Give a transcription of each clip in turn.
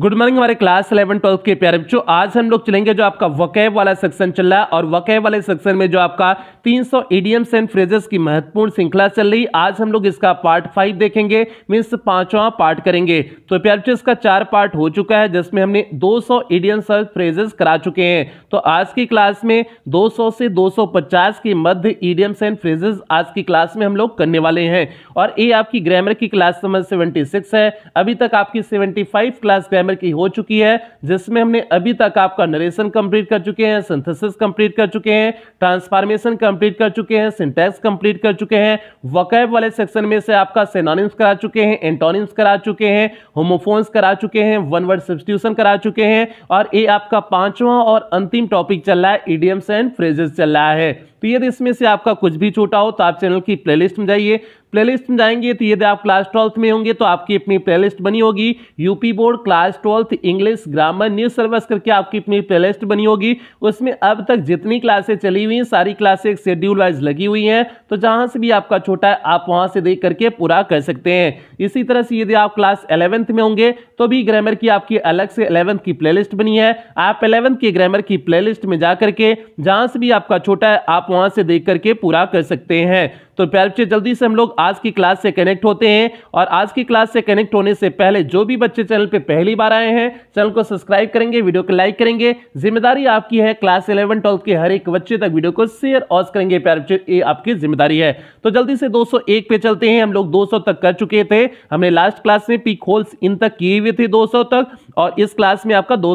good morning हमारे class 11 twelfth के प्यारे बच्चों आज हम लोग चलेंगे जो आपका वकैब वाला सेक्शन चल रहा है और वकैब वाले सेक्शन में जो आपका 300 सौ ईडीएम्स एंड फ्रेजेस की महत्वपूर्ण श्रृंखला चल रही आज हम लोग इसका पार्ट फाइव देखेंगे मीन्स पांचवा पार्ट करेंगे तो प्यारे बच्चों इसका चार पार्ट हो चुका है जिसमें हमने दो सौ ईडियम्स और फ्रेजेस करा चुके हैं तो आज की क्लास में दो से दो के मध्य ईडियम्स एंड फ्रेजेस आज की क्लास में हम लोग करने वाले हैं और ये आपकी ग्रामर की क्लास नंबर सेवेंटी है अभी तक आपकी सेवेंटी क्लास ग्रामर की हो चुकी है जिसमें हमने अभी तक आपका नरेशन कंप्लीट कर चुके हैं सिंथेसिस कंप्लीट कर चुके हैं ट्रांसफॉर्मेशन कंप्लीट कर चुके हैं सिंटेक्स कंप्लीट कर चुके हैं वकैब वाले सेक्शन में से आपका सेनोनिम्स करा चुके हैं एंटोनिम्स करा चुके हैं होमोफोन्स करा चुके हैं वन वर्ड सब्सटीट्यूशन करा चुके हैं और ये आपका पांचवा और अंतिम टॉपिक चल रहा है ईडीएम्स एंड फ्रेजेस चल रहा है तो यदि इसमें से आपका कुछ भी छोटा हो तो आप चैनल की प्लेलिस्ट में जाइए प्लेलिस्ट में जाएंगे तो यदि आप क्लास ट्वेल्थ में होंगे तो आपकी अपनी प्लेलिस्ट बनी होगी UP board class twelfth English grammar news service करके आपकी अपनी प्लेलिस्ट बनी होगी उसमें अब तक जितनी क्लासें चली हुई हैं सारी क्लासें शेड्यूल वाइज लगी हुई हैं तो जहाँ से भी आपका छोटा है आप वहाँ से देख करके पूरा कर सकते हैं इसी तरह से यदि आप क्लास एलेवंथ में होंगे तो भी ग्रामर की आपकी अलग से एलेवंथ की लिस्ट बनी है आप एलेवंथ की ग्रामर की लिस्ट में जा करके जहाँ से भी आपका छोटा है आप वहाँ से देख करके पूरा कर सकते हैं तो प्यारे बच्चे जल्दी से हम लोग आज की क्लास से कनेक्ट होते हैं और आज की क्लास से कनेक्ट होने से पहले जो भी बच्चे चैनल पर पहली बार आए हैं चैनल को सब्सक्राइब करेंगे वीडियो को लाइक करेंगे जिम्मेदारी आपकी है क्लास इलेवन ट्वेल्थ के हर एक बच्चे तक वीडियो को शेयर ऑस करेंगे प्यारे बच्चे ये आपकी जिम्मेदारी है तो जल्दी से दो पे चलते हैं हम लोग दो तक कर चुके थे हमने लास्ट क्लास में पीक होल्स इन तक किए हुए थे दो तक और इस क्लास में आपका दो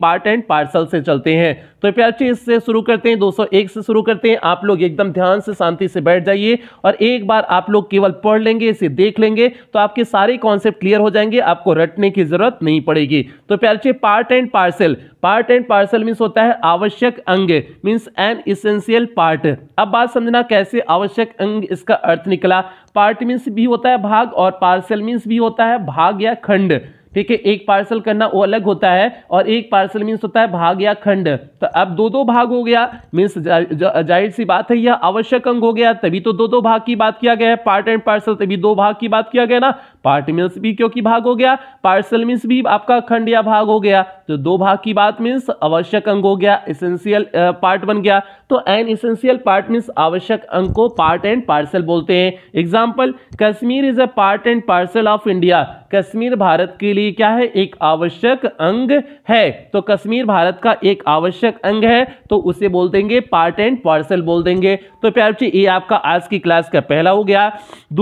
पार्ट एंड पार्सल से चलते हैं तो प्यार इससे शुरू करते हैं 201 से शुरू करते हैं आप लोग एकदम ध्यान से शांति से बैठ जाइए और एक बार आप लोग केवल पढ़ लेंगे इसे देख लेंगे तो आपके सारे कॉन्सेप्ट क्लियर हो जाएंगे आपको रटने की जरूरत नहीं पड़ेगी तो प्यार part and parcel part and parcel means होता है आवश्यक अंग मीन्स एन इसेंशियल पार्ट अब बात समझना कैसे आवश्यक अंग इसका अर्थ निकला पार्ट मीन्स भी होता है भाग और पार्सल मीन्स भी होता है भाग या खंड ठीक है एक पार्सल करना वो अलग होता है और एक पार्सल मीन्स होता है भाग या खंड तो अब दो दो भाग हो गया मीन्स जाहिर सी बात है यह आवश्यक अंग हो गया तभी तो दो दो भाग की बात किया गया है पार्ट एंड पार्सल तभी दो भाग की बात किया गया ना पार्ट मीन्स भी क्योंकि भाग हो गया पार्सल मीन्स भी आपका खंड या भाग हो गया तो दो भाग की बात मीन्स आवश्यक अंग हो गया इसेंशियल पार्ट बन गया तो एन इसेंशियल पार्ट मीन्स आवश्यक अंग को पार्ट एंड पार्सल बोलते हैं example Kashmir is a part and parcel of India Kashmir भारत के लिए क्या है एक आवश्यक अंग है तो कश्मीर भारत का एक आवश्यक अंग है तो उसे बोल देंगे पार्ट एंड पार्सल बोल देंगे तो प्यार ये आपका आज की क्लास का पहला हो गया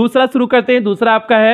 दूसरा शुरू करते हैं दूसरा आपका है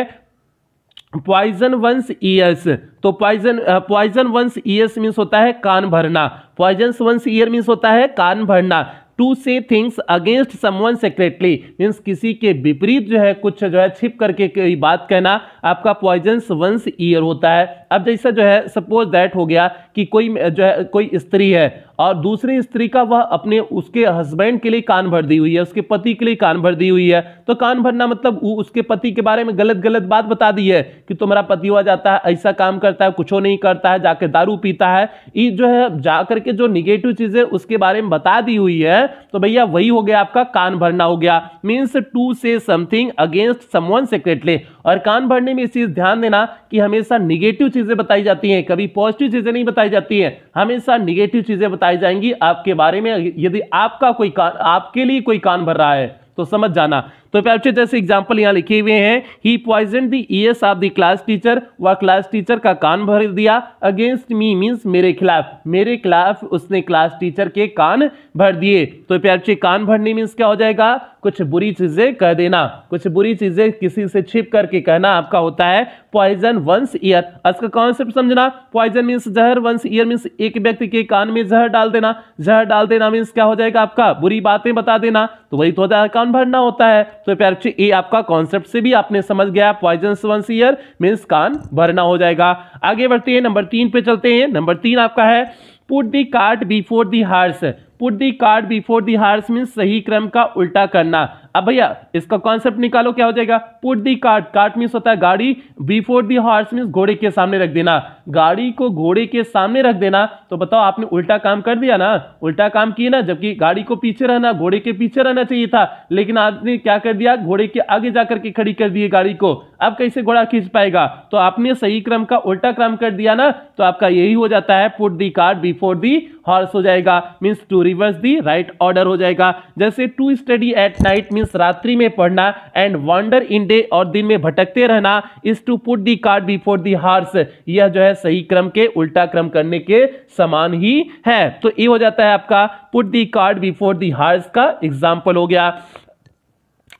पॉइजन वंस ईयर्स तो poison poison one's ears means होता है कान भरना पॉइजन वंस ईयर मीन्स होता है कान भरना to say things against someone secretly means किसी के विपरीत जो है कुछ जो है छिप करके कोई बात कहना आपका पॉइजन्स वंस ईयर होता है अब जैसा जो है सपोज दैट हो गया कि कोई जो है कोई स्त्री है और दूसरी स्त्री का वह अपने उसके हस्बैंड के लिए कान भर दी हुई है उसके पति के लिए कान भर दी हुई है तो कान भरना मतलब उसके पति के बारे में गलत गलत बात बता दी है कि तुम्हारा पति हुआ जाता है ऐसा काम करता है कुछ नहीं करता है जाके दारू पीता है ये जो है जा करके जो निगेटिव चीज़ें उसके बारे में बता दी हुई है है तो भैया वही हो गया आपका कान भरना हो गया means to say something against someone secretly और कान भरने में इस चीज ध्यान देना कि हमेशा निगेटिव चीजें बताई जाती हैं कभी पॉजिटिव चीजें नहीं बताई जाती हैं हमेशा निगेटिव चीजें बताई जाएंगी आपके बारे में यदि आपका कोई आपके लिए कोई कान भर रहा है तो समझ जाना तो फिर जैसे एग्जाम्पल यहाँ लिखे हुए हैं he poison the ears of the class teacher व क्लास टीचर का कान भर दिया अगेंस्ट मी मीन्स मेरे खिलाफ मेरे खिलाफ उसने क्लास टीचर के कान भर दिए तो फिर कान भरने मीन्स क्या हो जाएगा कुछ बुरी चीजें कह देना कुछ बुरी चीजें किसी से छिप करके कहना आपका होता है पॉइजन वंस ईयर इसका कॉन्सेप्ट समझना पॉइजन मीन्स जहर वंस ईयर मीन्स एक व्यक्ति के कान में जहर डाल देना जहर डाल देना मीन्स क्या हो जाएगा आपका बुरी बातें बता देना तो वही तो होता है कान भरना होता है तो प्यार बच्चे ये आपका कॉन्सेप्ट से भी आपने समझ गया पॉइजन वन सीयर मीन्स कान भरना हो जाएगा आगे बढ़ते हैं नंबर तीन पे चलते हैं नंबर तीन आपका है put the cart before the horse put the cart before the horse means सही क्रम का उल्टा करना अब भैया इसका कॉन्सेप्ट निकालो क्या हो जाएगा put the cart cart means होता है गाड़ी बिफोर दी हॉर्स मीन्स घोड़े के सामने रख देना गाड़ी को घोड़े के सामने रख देना तो बताओ आपने उल्टा काम कर दिया ना उल्टा काम किया ना जबकि गाड़ी को पीछे रहना घोड़े के पीछे रहना चाहिए था लेकिन आपने क्या कर दिया घोड़े के आगे जाकर के खड़ी कर दी गाड़ी को अब कैसे घोड़ा खींच पाएगा तो आपने सही क्रम का उल्टा क्रम कर दिया ना तो आपका यही हो जाता है put the cart before the horse हो जाएगा means to reverse the right order हो जाएगा जैसे to study at night mean means रात्रि में पढ़ना एंड वॉन्डर इन डे और दिन में भटकते रहना is to put the cart before the horse यह जो है सही क्रम के उल्टा क्रम करने के समान ही है तो ये हो जाता है आपका put the cart before the horse का एग्जाम्पल हो गया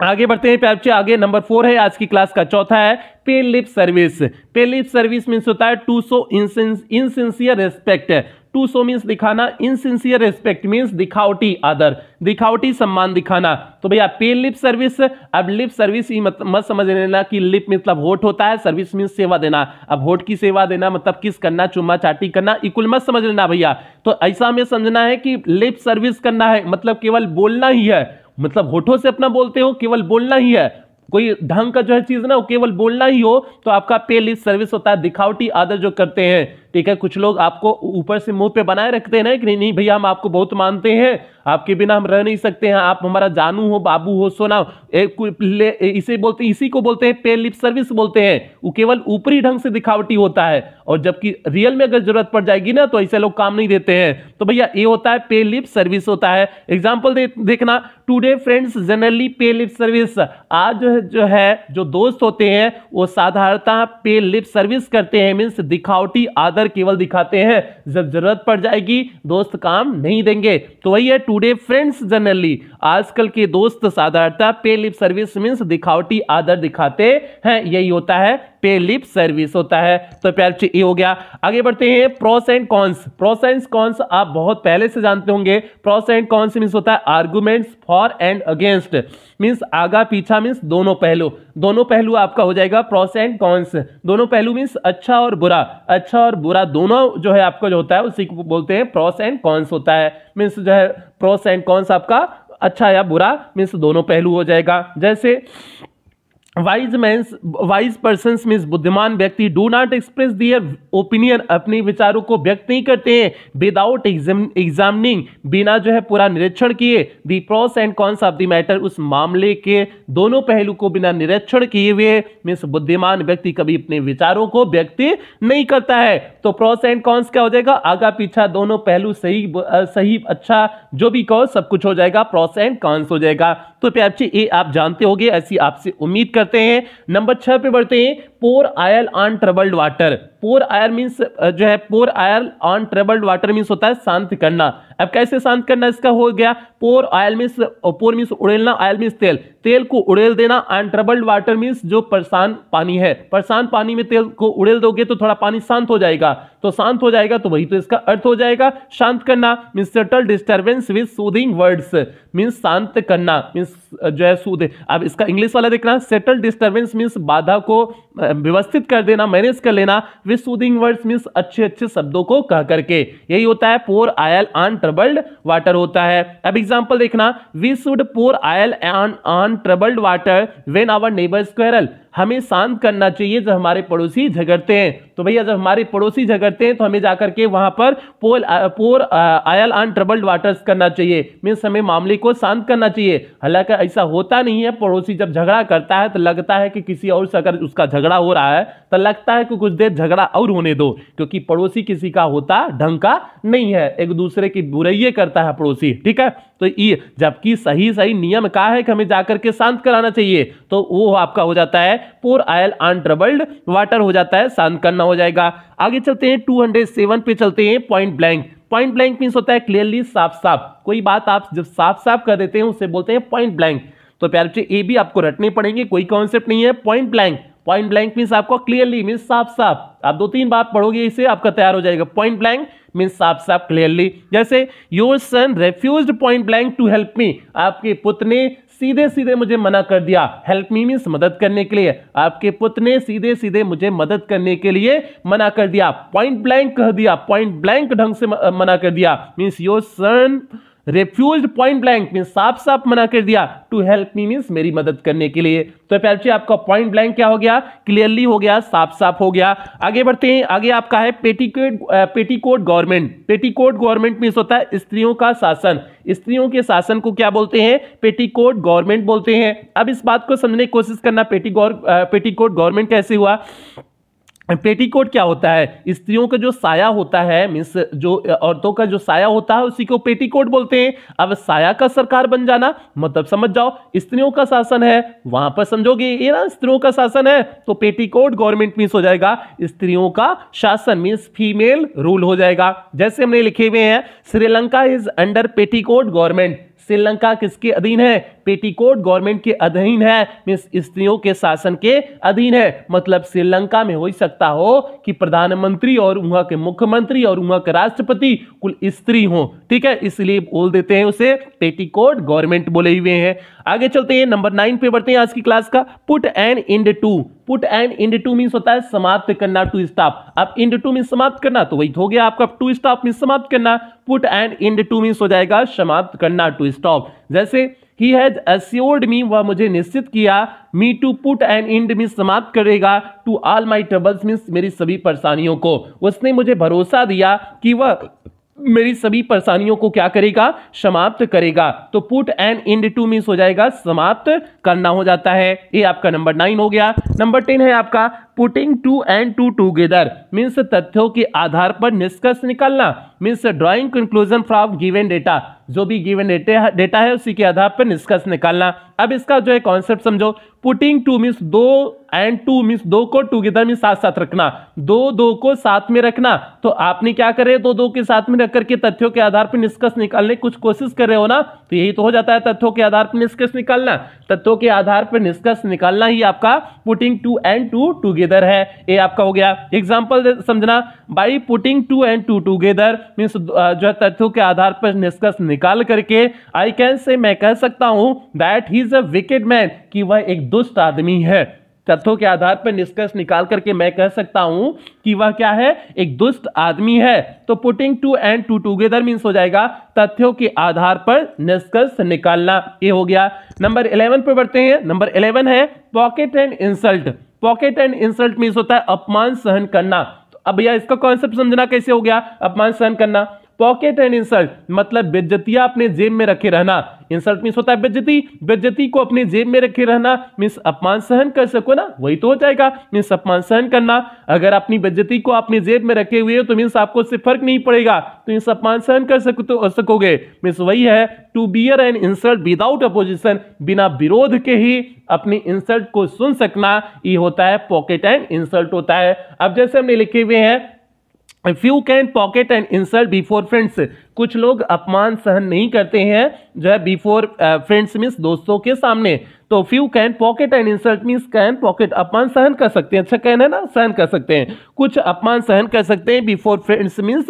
आगे बढ़ते हैं प्यार बच्चे आगे नंबर फोर है आज की क्लास का चौथा है pay lip service pay lip service means होता है to show insincere respect to show means दिखाना इनसिंसियर रिस्पेक्ट मीन्स दिखावटी आदर दिखावटी सम्मान दिखाना तो भैया पे लिप सर्विस अब लिप सर्विस ही मत, मत समझ लेना कि लिप मतलब होट होता है सर्विस मीन्स सेवा देना अब होट की सेवा देना मतलब किस करना चुम्मा चाटी करना इक्वल मत समझ लेना भैया तो ऐसा हमें समझना है कि लिप सर्विस करना है मतलब केवल बोलना ही है मतलब होठों से अपना बोलते हो केवल बोलना ही है कोई ढंग का जो है चीज ना हो केवल बोलना ही हो तो आपका पे लिप सर्विस होता है दिखावटी आदर जो करते हैं ठीक है कुछ लोग आपको ऊपर से मुंह पे बनाए रखते हैं ना कि नहीं भैया हम आपको बहुत मानते हैं आपके बिना हम रह नहीं सकते हैं आप हमारा जानू हो बाबू हो सोना हो इसे बोलते इसी को बोलते हैं पे लिप सर्विस बोलते हैं वो केवल ऊपरी ढंग से दिखावटी होता है और जबकि रियल में अगर जरूरत पड़ जाएगी ना तो ऐसे लोग काम नहीं देते हैं तो भैया ये होता है पे लिप सर्विस होता है एग्जाम्पल दे, देखना today friends generally pay lip service आज जो है जो दोस्त होते हैं वो साधारणता पे लिप सर्विस करते हैं मीन्स दिखावटी आदर दिखाकर केवल दिखाते हैं जब जरूरत पड़ जाएगी दोस्त काम नहीं देंगे तो वही है टूडे फ्रेंड्स जनरली आजकल के दोस्त साधारणता पे लिप सर्विस मीन्स दिखावटी आदर दिखाते हैं यही होता है पे लिप सर्विस होता है तो प्यार ये हो गया आगे बढ़ते हैं pros and cons pros and cons आप बहुत पहले से जानते होंगे प्रोस एंड कॉन्स मीन्स होता है arguments for and against means आगा पीछा मीन्स दोनों पहलू दोनों पहलू आपका हो जाएगा प्रोस एंड कॉन्स दोनों पहलू मीन्स अच्छा और बुरा अच्छा और बुरा दोनों जो है आपका जो होता है उसी को बोलते हैं प्रोस एंड कॉन्स होता है मीन्स जो है प्रोस एंड कॉन्स आपका अच्छा या बुरा मीन्स दोनों पहलू हो जाएगा जैसे वाइज मैं वाइज पर्सन मीन्स बुद्धिमान व्यक्ति do not express their opinion अपने विचारों को व्यक्त नहीं करते हैं विदाउट एग्जामिनिंग बिना जो है पूरा निरीक्षण किए the pros and cons of the matter उस मामले के दोनों पहलू को बिना निरीक्षण किए हुए मीन्स बुद्धिमान व्यक्ति कभी अपने विचारों को व्यक्त नहीं करता है तो प्रोस एंड कॉन्स क्या हो जाएगा आगा पीछा दोनों पहलू सही सही अच्छा जो भी कहो सब कुछ हो जाएगा प्रोस एंड कॉन्स हो जाएगा तो प्यार ए आप जानते हो ऐसी आपसे उम्मीद कर करते हैं नंबर छह पे बढ़ते हैं pour oil on troubled water pour oil means जो है pour oil on troubled water means होता है शांत करना अब कैसे शांत करना इसका हो गया pour oil means pour means उड़ेलना आयल मीन्स तेल तेल को उड़ेल देना ऑन ट्रबल्ड वाटर मीन्स जो परेशान पानी है परेशान पानी में तेल को उड़ेल दोगे तो थोड़ा पानी शांत हो जाएगा तो शांत हो जाएगा तो वही तो इसका अर्थ हो जाएगा शांत करना means settle disturbance with soothing words means शांत करना मीन्स uh, जो है सूद अब इसका इंग्लिश वाला देखना सेटल डिस्टर्बेंस मीन्स बाधा को uh, व्यवस्थित कर देना मैनेज कर लेना विद सूदिंग वर्ड्स मीन्स अच्छे अच्छे शब्दों को कह करके यही होता है pour oil on troubled water होता है अब एग्जाम्पल देखना we should pour oil on troubled water when our neighbour quarrel हमें शांत करना चाहिए जब हमारे पड़ोसी झगड़ते हैं तो भैया जब हमारे पड़ोसी झगड़ते हैं तो हमें जाकर के वहाँ पर पोल pour oil on troubled waters करना चाहिए मीन्स हमें मामले को शांत करना चाहिए हालांकि ऐसा होता नहीं है पड़ोसी जब झगड़ा करता है तो लगता है कि किसी और से अगर उसका झगड़ा हो रहा है तो लगता है कि कुछ देर झगड़ा और होने दो क्योंकि पड़ोसी किसी का होता ढंग का नहीं है एक दूसरे की बुराइये करता है पड़ोसी ठीक है तो ये जबकि सही सही नियम का है कि हमें जाकर के शांत कराना चाहिए तो वो आपका हो जाता है पोर आयल अनट्रबल्ड वाटर हो जाता है शांत करना हो जाएगा आगे चलते हैं टू पे चलते हैं point blank point blank means होता है क्लियरली साफ साफ कोई बात आप जब साफ साफ कर देते हैं उसे बोलते हैं पॉइंट ब्लैंक तो प्यार बच्चे ए भी आपको रटने पड़ेंगे कोई कॉन्सेप्ट नहीं है point blank point blank means आपको क्लियरली मीन्स साफ साफ आप दो तीन बात पढ़ोगे इसे आपका तैयार हो जाएगा पॉइंट ब्लैंक मीन्स साफ साफ क्लियरली जैसे your son refuse point blank to help me आपके पुत्र ने सीधे सीधे मुझे मना कर दिया हेल्प मी मीन्स मदद करने के लिए आपके पुत्र ने सीधे सीधे मुझे मदद करने के लिए मना कर दिया पॉइंट ब्लैंक कह दिया पॉइंट ब्लैंक ढंग से मना कर दिया means your son refuse point blank mean साफ साफ मना कर दिया टू हेल्प मी मीन्स मेरी मदद करने के लिए तो प्यारे आपका पॉइंट ब्लैंक क्या हो गया क्लियरली हो गया साफ साफ हो गया आगे बढ़ते हैं आगे आपका है petticoat petticoat government petticoat government means होता है स्त्रियों का शासन स्त्रियों के शासन को क्या बोलते हैं पेटीकोट गवर्नमेंट बोलते हैं अब इस बात को समझने की कोशिश करना पेटी पेटीकोट गवर्नमेंट कैसे हुआ पेटीकोट क्या होता है स्त्रियों का जो साया होता है मीन्स जो औरतों का जो साया होता है उसी को पेटीकोट बोलते हैं अब साया का सरकार बन जाना मतलब समझ जाओ स्त्रियों का शासन है वहां पर समझोगे ये ना स्त्रियों का शासन है तो पेटीकोट गवर्नमेंट मीन्स हो जाएगा स्त्रियों का शासन मीन्स फीमेल रूल हो जाएगा जैसे हमने लिखे हुए हैं Sri Lanka is under petticoat government Sri Lanka किसके अधीन है पेटीकोट गवर्नमेंट के अधीन है मीन्स स्त्रियों के शासन के अधीन है मतलब श्रीलंका में हो ही सकता हो कि प्रधानमंत्री और वहां के मुख्यमंत्री और वहां के राष्ट्रपति कुल स्त्री हो ठीक है इसलिए बोल देते हैं उसे पेटीकोट गवर्नमेंट बोले हुए हैं आगे चलते हैं नंबर नाइन पे बढ़ते हैं आज की क्लास का put an end to put an end to mean होता है समाप्त करना टू स्टॉप अब इंड टू मीन समाप्त करना तो वही हो गया आपका टू स्टॉप मीन समाप्त करना put an end to mean हो जाएगा समाप्त करना टू स्टॉप जैसे He हैज assured me वह मुझे निश्चित किया me to put an end मी समाप्त करेगा to all my troubles means मेरी सभी परेशानियों को उसने मुझे भरोसा दिया कि वह मेरी सभी परेशानियों को क्या करेगा समाप्त करेगा तो put an end to means हो जाएगा समाप्त करना हो जाता है ये आपका नंबर नाइन हो गया नंबर टेन है आपका putting two and two together means तथ्यों के आधार पर निष्कर्ष निकालना means drawing conclusion from given data जो भी गिवन डेटा है उसी के आधार पर निष्कर्ष निकालना अब इसका जो है कॉन्सेप्ट समझो पुटिंग टू मीन्स दो एंड टू मीन्स दो को टूगेदर में साथ साथ रखना दो दो को साथ में रखना तो आपने क्या करे दो दो के साथ में रख करके तथ्यों के आधार पर निष्कर्ष निकालने कुछ कोशिश कर रहे हो ना तो यही तो हो जाता है तथ्यों के आधार पर निष्कर्ष निकालना तथ्यों के आधार पर निष्कर्ष निकालना ही आपका putting two and two together together है ये आपका हो गया एग्जाम्पल समझना by putting two and two together means जो है तथ्यों के आधार पर निष्कर्ष निकाल करके आई कैन से मैं कह सकता हूँ that he is a wicked man कि वह एक दुष्ट आदमी है तथ्यों के आधार पर निष्कर्ष निकाल करके मैं कह सकता हूं कि वह क्या है एक दुष्ट आदमी है तो putting two and two together means हो जाएगा तथ्यों के आधार पर निष्कर्ष निकालना ये हो गया नंबर इलेवन पर बढ़ते हैं नंबर इलेवन है pocket and insult pocket and insult means होता है अपमान सहन करना तो अब भैया इसका कॉन्सेप्ट समझना कैसे हो गया अपमान सहन करना पॉकेट एंड इंसल्ट मतलब बेज्जतिया अपने जेब में रखे रहना इंसल्ट मीन्स होता है बेज्जती बेज्जती को अपने जेब में रखे रहना मीन्स अपमान सहन कर सको ना वही तो हो जाएगा मीन्स अपमान सहन करना अगर अपनी बेज्जती को अपने जेब में रखे हुए हो तो मीन्स आपको उससे फर्क नहीं पड़ेगा तो मीन्स अपमान सहन कर सको तो सकोगे मीन्स वही है to bear an insult without opposition बिना विरोध के ही अपनी इंसल्ट को सुन सकना ये होता है पॉकेट एंड इंसल्ट होता है अब जैसे हमने लिखे हुए हैं if you can pocket an insult before friends कुछ लोग अपमान सहन नहीं करते हैं जो है बिफोर फ्रेंड्स मीन्स दोस्तों के सामने तो few can pocket and insult means can pocket अपमान सहन कर सकते हैं अच्छा कहना है ना सहन कर सकते हैं कुछ अपमान सहन कर सकते हैं बिफोर फ्रेंड्स मीन्स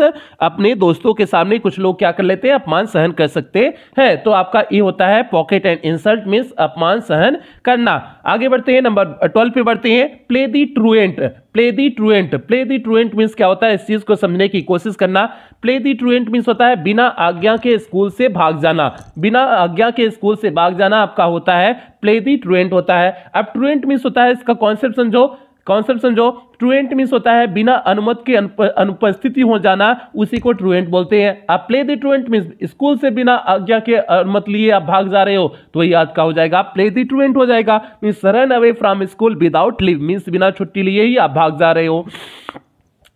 अपने दोस्तों के सामने कुछ लोग क्या कर लेते हैं अपमान सहन कर सकते हैं तो आपका ये होता है पॉकेट एंड इंसल्ट मीन्स अपमान सहन करना आगे बढ़ते हैं नंबर ट्वेल्व पे बढ़ते हैं play the truant play the truant play the truant means क्या होता है इस चीज को समझने की कोशिश करना प्ले दी ट्रूएंट मीन्स होता है बिना आज्ञा के स्कूल से भाग जाना बिना आज्ञा के स्कूल से भाग जाना आपका होता है प्ले दी ट्रूएंट होता है अब ट्रूएंट मीन्स होता है इसका कॉन्सेप्ट समझो कॉन्सेप्ट समझो ट्रूएंट मीन्स होता है बिना अनुमत के अनुपस्थिति हो जाना उसी को ट्रूएंट बोलते हैं आप play the truant means school से बिना आज्ञा के अनुमत लिए आप भाग जा रहे हो तो वही ये का हो जाएगा प्ले दी ट्रूएंट हो जाएगा means run away from school without leave means बिना छुट्टी लिए ही आप भाग जा रहे हो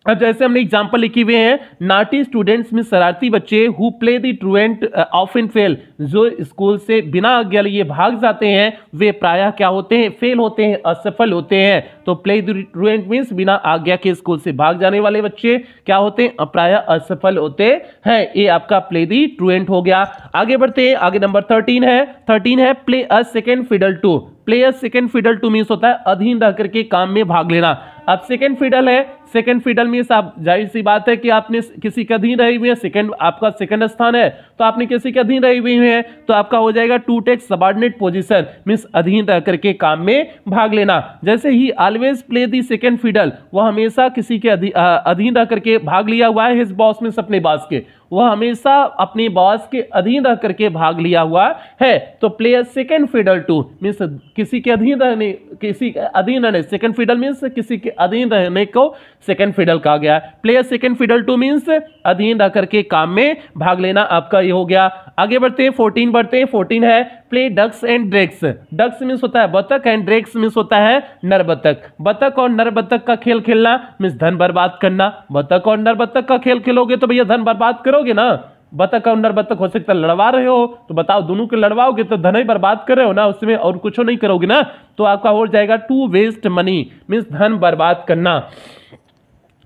अब जैसे हमने एग्जाम्पल लिखे हुए हैं नाटी स्टूडेंट्स में शरारती बच्चे हु प्ले दी ट्रूएंट ऑफ एंड फेल जो स्कूल से बिना आज्ञा लिए भाग जाते हैं वे प्रायः क्या होते हैं फेल होते हैं असफल होते हैं तो प्ले दी ट्रूएंट मीन्स बिना आज्ञा के स्कूल से भाग जाने वाले बच्चे क्या होते हैं प्रायः असफल होते हैं ये आपका प्ले दी ट्रूएंट हो गया आगे बढ़ते हैं आगे नंबर थर्टीन है थर्टीन है play a second fiddle to play a second fiddle to means होता है अधीन रह करके काम में भाग लेना अब सेकेंड फिडल है सेकंड फिडल मीन्स आप जाहिर सी बात है कि आपने किसी के अधीन रही हुई है सेकंड आपका सेकंड स्थान है तो आपने किसी के अधीन रही हुई है तो आपका हो जाएगा to take subordinate position means अधीन रह करके काम में भाग लेना जैसे ही always play the second fiddle वो हमेशा किसी के अधीन रह करके भाग लिया हुआ है हिज बॉस मीन्स अपने बॉस के वह हमेशा अपने बॉस के अधीन रह करके भाग लिया हुआ है तो play a second fiddle to means किसी के अधीन रहने किसी के अधीन रहने सेकेंड फीडल मीन्स किसी के अधीन रहने को सेकेंड फीडल कहा गया है play a second fiddle to means अधीन रह करके काम में भाग लेना आपका ये हो गया आगे बढ़ते हैं फोर्टीन बढ़ते हैं फोर्टीन है play ducks and drakes ducks means होता है बतक एंड ड्रेक्स मीन्स होता है नर बतक बतक और नर बतक का खेल खेलना मीन्स धन बर्बाद करना बतक और नर बतक का खेल खेलोगे तो भैया धन बर्बाद करोगे ना बतक और नर बतक हो सकता है लड़वा रहे हो तो बताओ दोनों के लड़वाओगे तो धन ही बर्बाद कर रहे हो ना उसमें और कुछ नहीं करोगे ना तो आपका हो जाएगा टू वेस्ट मनी मीन्स धन बर्बाद करना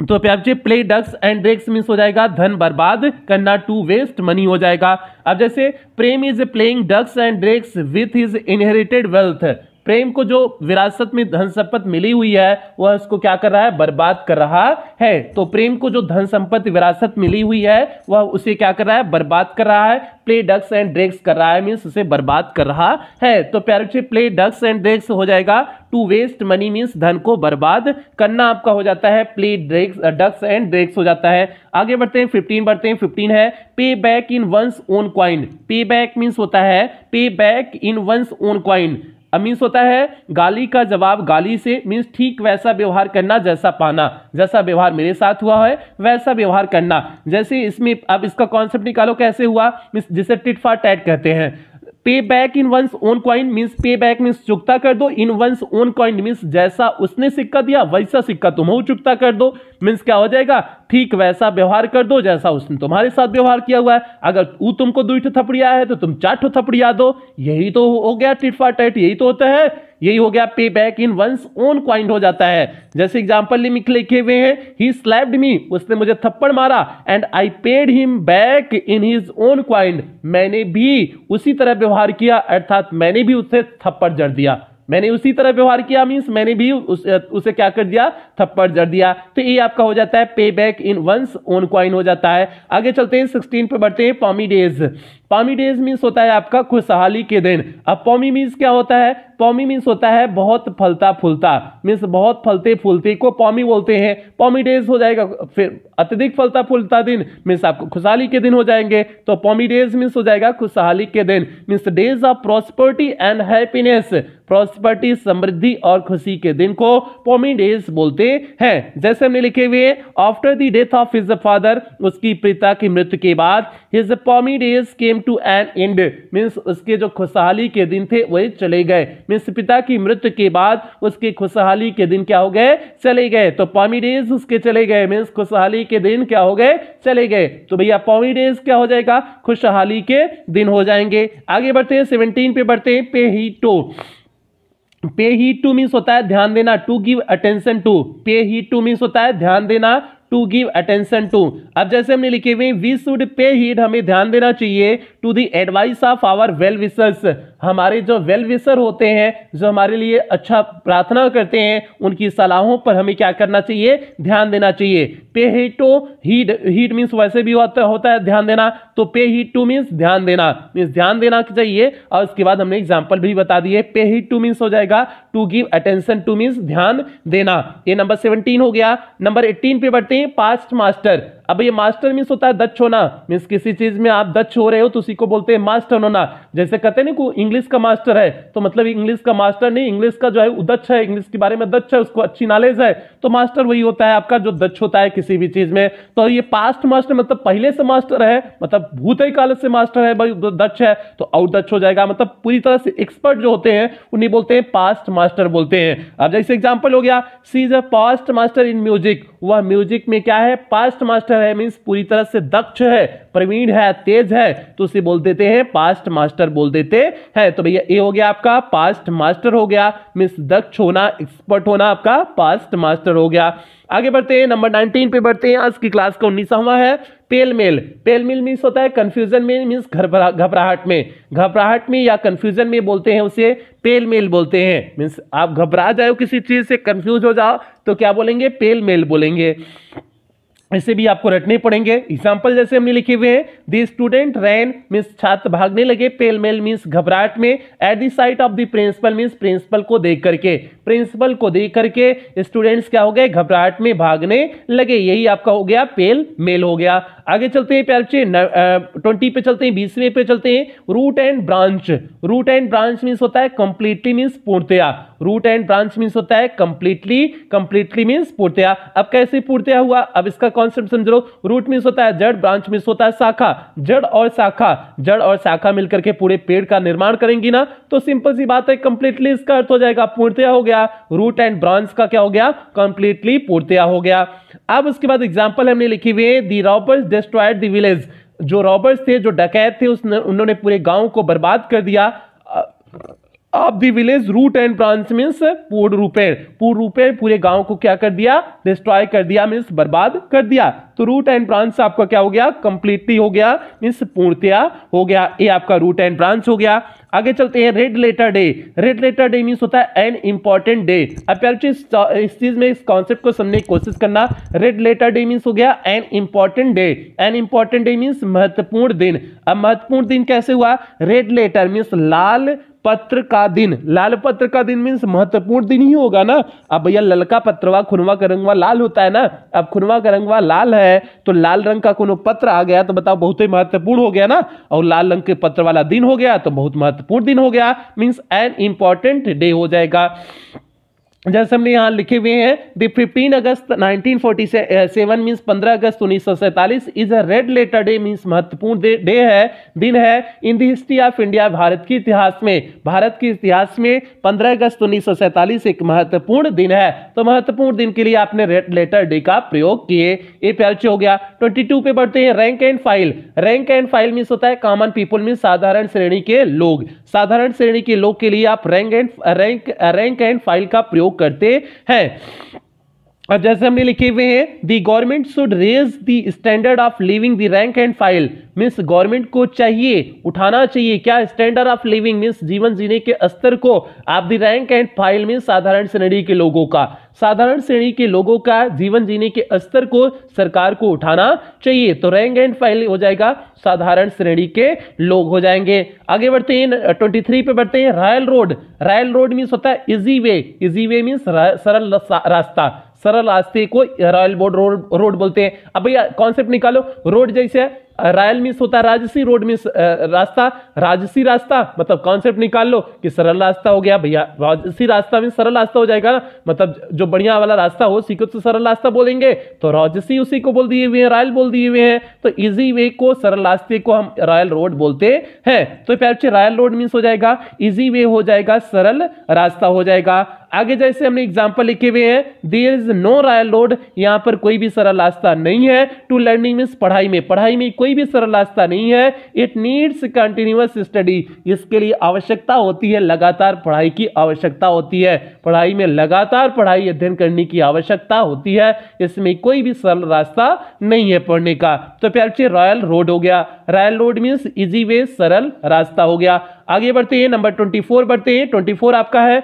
तो फिर आप play ducks and drakes means हो जाएगा धन बर्बाद करना टू वेस्ट मनी हो जाएगा अब जैसे Prem is playing ducks and drakes with his inherited wealth Prem को जो विरासत में धन संपत्ति मिली हुई है वह उसको क्या कर रहा है बर्बाद कर रहा है तो प्रेम को जो धन संपत्ति विरासत मिली हुई है वह उसे क्या कर रहा है बर्बाद कर रहा है प्ले डक्स एंड ड्रेक्स कर रहा है मीन्स उसे बर्बाद कर रहा है तो प्यारे प्ले डक्स एंड ड्रेक्स हो जाएगा टू वेस्ट मनी मीन्स धन को बर्बाद करना आपका हो जाता है play drakes ducks and drakes हो जाता है आगे बढ़ते हैं फिफ्टीन बढ़ते हैं फिफ्टीन है pay back in one's own coin pay back means होता है pay back in one's own coin means होता है गाली का जवाब गाली से मीन्स ठीक वैसा व्यवहार करना जैसा पाना जैसा व्यवहार मेरे साथ हुआ है वैसा व्यवहार करना जैसे इसमें अब इसका कॉन्सेप्ट निकालो कैसे हुआ मीन्स जिसे टिट फॉर टैट कहते हैं pay back in one's own coin means pay back means चुकता कर दो in one's own coin means जैसा उसने सिक्का दिया वैसा सिक्का तुम्हें चुकता कर दो मीन्स क्या हो जाएगा ठीक वैसा व्यवहार कर दो जैसा उसने तुम्हारे साथ व्यवहार किया हुआ है अगर ऊ तुमको दुई थपड़िया है तो तुम चार ठो थपड़िया दो यही तो हो गया टाइट यही तो होता है यही हो गया pay back in one's own coin हो जाता है जैसे एग्जाम्पल लिखे हुए हैं ही स्लैब्ड मी उसने मुझे थप्पड़ मारा and I paid him back in his own coin मैंने भी उसी तरह व्यवहार किया अर्थात मैंने भी उससे थप्पड़ जड़ दिया मैंने उसी तरह व्यवहार किया मीन्स मैंने भी उस, उसे क्या कर दिया थप्पड़ जड़ दिया तो ये आपका हो जाता है pay back in one's own coin हो जाता है आगे चलते हैं सिक्सटीन पे बढ़ते हैं palmy days palmy days means होता है आपका खुशहाली के दिन अब पॉमी मीन्स क्या होता है पॉमी मीन्स होता है बहुत फलता फूलता मीन्स बहुत फलते फूलते को पॉमी बोलते हैं पॉमी डेज हो जाएगा फिर अत्यधिक फलता फूलता दिन मीन्स आपको खुशहाली के दिन हो जाएंगे तो पॉमी डेज मीन्स हो जाएगा खुशहाली के दिन means days of prosperity and happiness prosperity समृद्धि और खुशी के दिन को पोमी डेज बोलते हैं जैसे हमने लिखे हुए after the death of his father उसकी पिता की मृत्यु के बाद his palmy days came came to an end means उसके जो खुशहाली के दिन थे वही चले गए मीन्स पिता की मृत्यु के बाद उसके खुशहाली के दिन क्या हो गए चले गए तो पॉमीडेज उसके चले गए मीन्स खुशहाली के दिन क्या हो गए चले गए तो भैया पॉमीडेज क्या हो जाएगा खुशहाली के दिन हो जाएंगे आगे बढ़ते हैं सेवनटीन पे बढ़ते हैं पे ही टो पे ही टू मीन्स होता है ध्यान देना टू गिव अटेंशन टू पे ही टू मीन्स होता है ध्यान देना टू गिव अटेंशन टू अब जैसे हमने लिखे हुए वी शुड पे हीड हमें ध्यान देना चाहिए to the advice of our well wishers हमारे जो वेल होते हैं जो हमारे लिए अच्छा प्रार्थना करते हैं उनकी सलाहों पर हमें क्या करना चाहिए ध्यान देना चाहिए पे टू हीड हीड मीन्स वैसे भी होता, होता है ध्यान देना तो पे हीट टू मीन्स ध्यान देना मीन्स ध्यान देना चाहिए और उसके बाद हमने एग्जाम्पल भी बता दिए पे हीट टू मीन्स हो जाएगा to give attention to means ध्यान देना ये नंबर सेवनटीन हो गया नंबर एट्टीन पे बढ़ते हैं पास्ट मास्टर अब ये मास्टर मीन्स होता है दक्ष होना मीन्स किसी चीज में आप दक्ष हो रहे हो तो उसी को बोलते हैं मास्टर होना जैसे कहते हैं ना इंग्लिश का मास्टर है तो मतलब इंग्लिश का मास्टर नहीं इंग्लिश का जो है दक्ष है इंग्लिश के बारे में दक्ष है उसको अच्छी नॉलेज है तो मास्टर वही होता है आपका जो दक्ष होता है किसी भी चीज में तो ये पास्ट मास्टर मतलब पहले से मास्टर है मतलब भूत काल से मास्टर है भाई दक्ष है तो आउट दक्ष हो जाएगा मतलब पूरी तरह से एक्सपर्ट जो होते हैं उन्हें बोलते हैं पास्ट मास्टर बोलते हैं अब जैसे एग्जाम्पल हो गया she is a past master in music वह म्यूजिक में क्या है पास्ट मास्टर है मीन्स पूरी तरह से दक्ष है प्रवीण है तेज है तो उसे बोल देते हैं पास्ट मास्टर बोल देते हैं तो भैया ए हो गया आपका पास्ट मास्टर हो गया मीन्स दक्ष होना एक्सपर्ट होना आपका पास्ट मास्टर चैप्टर हो गया आगे बढ़ते हैं नंबर नाइनटीन पे बढ़ते हैं आज की क्लास का उन्नीसवा है pell mell pell mell means होता है कन्फ्यूजन में मीन्स घबराहट में घबराहट में या कन्फ्यूजन में बोलते हैं उसे पेल मेल बोलते हैं मीन्स आप घबरा जाओ किसी चीज़ से कन्फ्यूज हो जाओ तो क्या बोलेंगे पेल मेल बोलेंगे ऐसे भी आपको रटने पड़ेंगे एग्जाम्पल जैसे हमने लिखे हुए हैं दी स्टूडेंट रैन मीन्स छात्र भागने लगे पेल मेल मीन्स घबराहट में at the sight of the principal means principal को देख करके प्रिंसिपल को देख करके स्टूडेंट्स क्या हो गए घबराहट में भागने लगे यही आपका हो गया पेल मेल हो गया आगे चलते हैं प्यार बच्चे ट्वेंटी पे चलते हैं बीसवें पे चलते हैं root and branch root and branch means होता है कंप्लीटली मीन्स पूर्णतया रूट एंड ब्रांच मीन्स होता है कंप्लीटली कंप्लीटली मीन्स पूर्णतया अब कैसे पूर्णतया हुआ अब इसका कॉन्सेप्ट समझ लो रूट मीन्स होता है जड़ ब्रांच मीन्स होता है शाखा जड़ और शाखा जड़ और शाखा मिलकर के पूरे पेड़ का निर्माण करेंगी ना तो सिंपल सी बात है कंप्लीटली इसका अर्थ हो जाएगा पूर्णतया हो गया गया रूट एंड ब्रॉन्स का क्या हो गया कंप्लीटली पूर्तिया हो गया अब उसके बाद एग्जाम्पल हमने लिखी हुई है दी रॉबर्स डिस्ट्रॉयड दिलेज जो रॉबर्स थे जो डकैत थे उसने उन्होंने पूरे गांव को बर्बाद कर दिया of the village root and branch means पूर्ण रूपेण पूर्ण रूपेण पूरे गांव को क्या कर दिया डिस्ट्रॉय कर दिया मीन्स बर्बाद कर दिया तो रूट एंड ब्रांच आपका क्या हो गया कंप्लीटली हो गया मीन्स पूर्णतया हो गया ये आपका रूट एंड ब्रांच हो गया आगे चलते हैं red letter day red letter day means होता है एन इंपॉर्टेंट डे अब इस चीज में इस कॉन्सेप्ट को समझने की कोशिश करना रेड लेटर डे मीन्स हो गया an important day an important day means महत्वपूर्ण दिन अब महत्वपूर्ण दिन कैसे हुआ रेड लेटर मीन्स लाल पत्र का दिन लाल पत्र का दिन मीन्स महत्वपूर्ण दिन ही होगा ना अब भैया ललका पत्रवा खुनवा का रंगवा लाल होता है ना अब खुनवा का रंगवा लाल है तो लाल रंग का कोनो पत्र आ गया तो बताओ बहुत ही महत्वपूर्ण हो गया ना और लाल रंग के पत्र वाला दिन हो गया तो बहुत महत्वपूर्ण दिन हो गया मीन्स एन इंपॉर्टेंट डे हो जाएगा जैसे हमने यहाँ लिखे हुए हैं द फिफ्टीन अगस्त 1947 मीन्स पंद्रह अगस्त उन्नीस सौ सैंतालीस is a red letter day means महत्वपूर्ण डे है दिन है in the history of India भारत के इतिहास में भारत के इतिहास में 15 अगस्त उन्नीस सौ सैंतालीस एक महत्वपूर्ण दिन है तो महत्वपूर्ण दिन के लिए आपने रेड लेटर डे का प्रयोग किए ये प्यार हो गया ट्वेंटी पे बढ़ते हैं rank and file rank and file means होता है कॉमन पीपल मीन्स साधारण श्रेणी के लोग साधारण श्रेणी के लोग के लिए आप rank and rank rank and file का प्रयोग प्रयोग करते हैं और जैसे हमने लिखे हुए हैं the government should raise the standard of living the rank and file means government को चाहिए उठाना चाहिए क्या स्टैंडर्ड ऑफ लिविंग मीन्स जीवन जीने के स्तर को आप the rank and file means साधारण श्रेणी के लोगों का साधारण श्रेणी के लोगों का जीवन जीने के स्तर को सरकार को उठाना चाहिए तो रैंक एंड फाइल हो जाएगा साधारण श्रेणी के लोग हो जाएंगे आगे बढ़ते हैं ट्वेंटी थ्री पे बढ़ते हैं royal road royal road means होता है easy way easy way means सरल रास्ता सरल रास्ते को रॉयल बोर्ड रोड रोड बोलते हैं अब भैया कॉन्सेप्ट निकालो रोड जैसे रॉयल मीन्स होता है राजसी रोड मीन्स रास्ता राजसी रास्ता मतलब कॉन्सेप्ट निकाल लो कि सरल रास्ता हो गया भैया राजसी रास्ता मीन्स सरल रास्ता हो जाएगा ना मतलब जो बढ़िया वाला रास्ता हो उसी को तो सरल रास्ता बोलेंगे तो राजसी उसी को बोल दिए हुए हैं रॉयल बोल दिए हुए हैं तो इजी वे को सरल रास्ते को हम रॉयल रोड बोलते हैं तो प्यार रॉयल रोड मीन्स हो जाएगा इजी वे हो जाएगा सरल रास्ता हो जाएगा आगे जैसे हमने एग्जाम्पल लिखे हुए हैं there is no royal road यहाँ पर कोई भी सरल रास्ता नहीं है टू लर्निंग मीन्स पढ़ाई में पढ़ाई में कोई भी सरल रास्ता नहीं है इट नीड्स कंटिन्यूस स्टडी इसके लिए आवश्यकता होती है लगातार पढ़ाई की आवश्यकता होती है पढ़ाई में लगातार पढ़ाई अध्ययन करने की आवश्यकता होती है इसमें कोई भी सरल रास्ता नहीं है पढ़ने का तो प्यार रॉयल रोड हो गया royal road means easy way सरल रास्ता हो गया आगे बढ़ते हैं नंबर ट्वेंटी फोर बढ़ते हैं ट्वेंटी फोर आपका है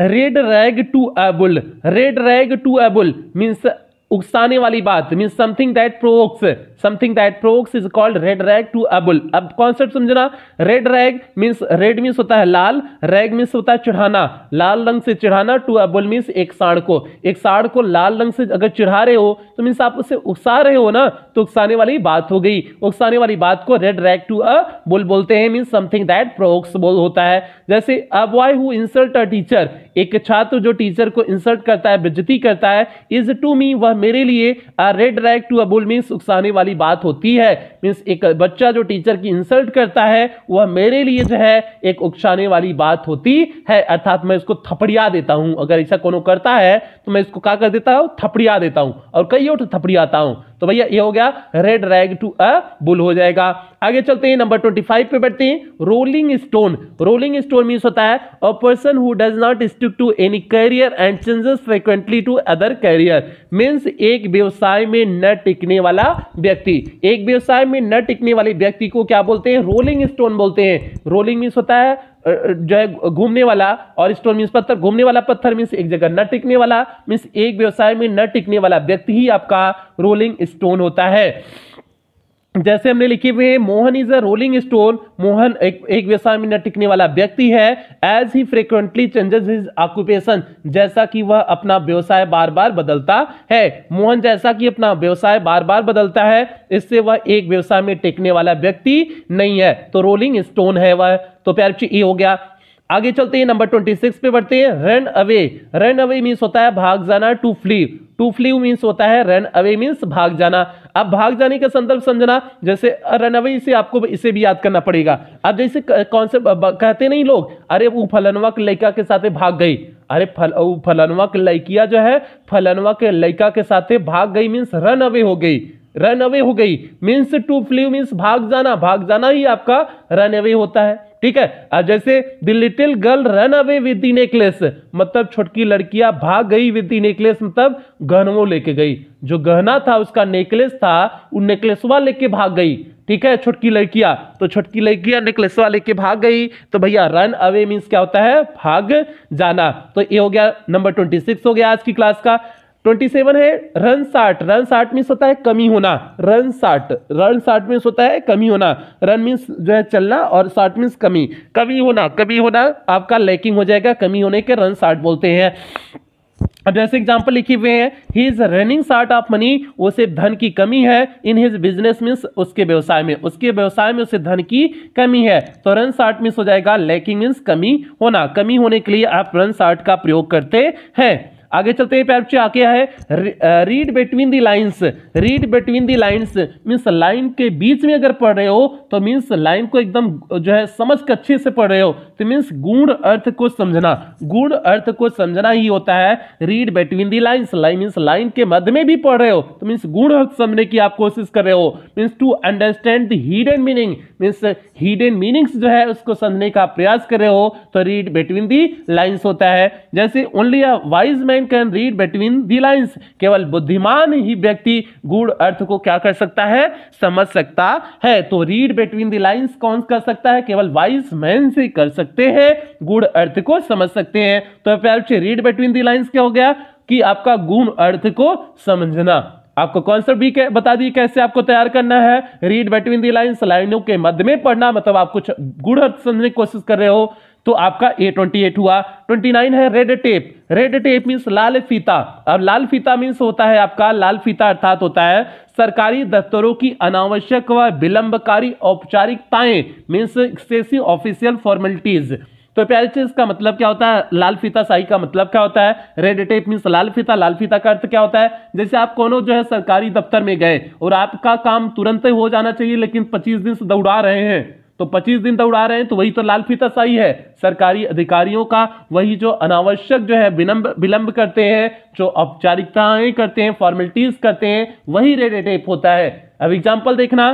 red rag to a bull red rag to a bull means उकसाने वाली बात mean something that provokes something that provokes is called red rag to a bull अब कॉन्सेप्ट समझना red rag means red means होता है लाल रैग मीन्स होता है चढ़ाना लाल रंग से चढ़ाना टू अबुल मीन्स एक साड़ को एक साड़ को लाल रंग से अगर चढ़ा रहे हो तो मीन्स आप उसे उकसा रहे हो ना तो उकसाने वाली बात हो गई उकसाने वाली बात को red rag to a bull बोलते हैं मीन्स समथिंग दैट प्रोवोक्स बोल होता है जैसे a boy who insult a teacher एक छात्र जो टीचर को इंसल्ट करता है बेजती करता है इज टू मी वह मेरे लिए red rag to a bull means उकसाने वाली बात होती है मीन्स एक बच्चा जो टीचर की इंसल्ट करता है वह मेरे लिए जो है एक उकसाने वाली बात होती है अर्थात मैं इसको थपड़िया देता हूँ अगर ऐसा कोनो करता है तो मैं इसको क्या कर देता हूँ थपड़िया देता हूँ और कई और थपड़ियाता हूँ तो भैया ये हो गया red rag to a bull हो जाएगा आगे चलते हैं नंबर ट्वेंटी फाइव पे बैठते हैं rolling stone rolling stone means होता है a person who does not stick to any career and changes frequently to other career means एक व्यवसाय में न टिकने वाला व्यक्ति एक व्यवसाय में न टिकने वाले व्यक्ति को क्या बोलते हैं रोलिंग स्टोन बोलते हैं रोलिंग मीन्स होता है जो है घूमने वाला और स्टोन मीन्स पत्थर घूमने वाला पत्थर मीन्स एक जगह न टिकने वाला मीन्स एक व्यवसाय में न टिकने वाला व्यक्ति ही आपका रोलिंग स्टोन होता है जैसे हमने लिखे हुए हैं Mohan is a rolling stone Mohan एक एक व्यवसाय में न टिकने वाला व्यक्ति है as he frequently changes his occupation जैसा कि वह अपना व्यवसाय बार बार बदलता है मोहन जैसा कि अपना व्यवसाय बार बार बदलता है इससे वह एक व्यवसाय में टिकने वाला व्यक्ति नहीं है तो रोलिंग स्टोन है वह तो प्यार ये हो गया आगे चलते हैं नंबर ट्वेंटी सिक्स पे बढ़ते हैं run away run away means होता है भाग जाना to flee to flee means होता है रन अवे मीन्स भाग जाना अब भाग जाने का संदर्भ समझना जैसे रनवे से आपको इसे भी याद करना पड़ेगा अब जैसे से कहते नहीं लोग अरे वो फलनवा के लड़का के साथ भाग गई अरे फल फलनवा के लड़किया जो है फलनवा के लड़का के साथ भाग गई मीन्स रन अवे हो गई रन अवे हो गई मीन्स टू फ्लू मीन्स भाग जाना भाग जाना ही आपका रन अवे होता है ठीक है और जैसे the little girl run away with the necklace मतलब छोटकी लड़कियां भाग गई विद दी नेकलेस मतलब गहनों लेके गई जो गहना था उसका नेकलेस था वो नेकलेसवा लेके भाग गई ठीक है छोटकी लड़कियां तो छोटकी लड़कियां नेकलेसवा लेके भाग गई तो भैया रन अवे मीन्स क्या होता है भाग जाना तो ये हो गया नंबर ट्वेंटी सिक्स हो गया आज की क्लास का ट्वेंटी सेवन है run short run short means होता है कमी होना run short run short means होता है कमी होना रन मीन्स जो है चलना और साठ मीन्स कमी कमी होना कमी होना आपका लैकिंग हो जाएगा कमी होने के रन साठ बोलते हैं अब जैसे एग्जाम्पल लिखे हुए हैं he is running short of money उसे धन की कमी है इन हिज बिजनेस मीन्स उसके व्यवसाय में उसके व्यवसाय में उसे धन की कमी है तो रन शार्ट मीन्स हो जाएगा लैकिंग मीन्स कमी होना कमी होने के लिए आप रन शार्ट का प्रयोग करते हैं आगे चलते हैं पैर आके है read between the lines read between the lines means line के बीच में अगर पढ़ रहे हो तो मीन्स लाइन को एकदम जो है समझ के अच्छे से पढ़ रहे हो तो मीन्स गुण अर्थ को समझना गुण अर्थ को समझना ही होता है read between the lines line means line के मध्य में भी पढ़ रहे हो तो मीन्स गुण अर्थ समझने की आप कोशिश कर रहे हो means to understand the hidden meaning means hidden meanings जो है उसको समझने का प्रयास कर रहे हो तो रीड बिटवीन दी लाइन्स होता है जैसे only a wise man brain can read between the lines केवल बुद्धिमान ही व्यक्ति गूढ़ अर्थ को क्या कर सकता है समझ सकता है तो रीड बिटवीन दी लाइन्स कौन कर सकता है केवल वाइस मैन से कर सकते हैं गूढ़ अर्थ को समझ सकते हैं तो फिर से रीड बिटवीन दी लाइन्स क्या हो गया कि आपका गुण अर्थ को समझना आपको कॉन्सेप्ट भी बता दिए कैसे आपको तैयार करना है रीड बिटवीन दी लाइन्स लाइनों के मध्य में पढ़ना मतलब आप कुछ गुण अर्थ समझने की कोशिश कर रहे हो तो आपका ए ट्वेंटी एट हुआ ट्वेंटी नाइन है red tape red tape means लाल फीता अब लाल फीता मीन्स होता है आपका लाल फीता अर्थात होता है सरकारी दफ्तरों की अनावश्यक व विलंबकारी औपचारिकताएं मीन्स एक्सेसिव ऑफिशियल फॉर्मेलिटीज़ तो प्यारे चीज का मतलब क्या होता है लाल फीता शाही का मतलब क्या होता है रेड टेप मीन्स लाल फीता लाल फीता का अर्थ क्या होता है जैसे आप कोनो जो है सरकारी दफ्तर में गए और आपका काम तुरंत हो जाना चाहिए लेकिन पच्चीस दिन से दौड़ा रहे हैं तो 25 दिन तक उड़ा रहे हैं तो वही तो लाल फीता सही है सरकारी अधिकारियों का वही जो अनावश्यक जो है विलंब विलंब करते हैं जो औपचारिकताएं करते हैं फॉर्मेलिटीज करते हैं वही रेड टेप होता है अब एग्जाम्पल देखना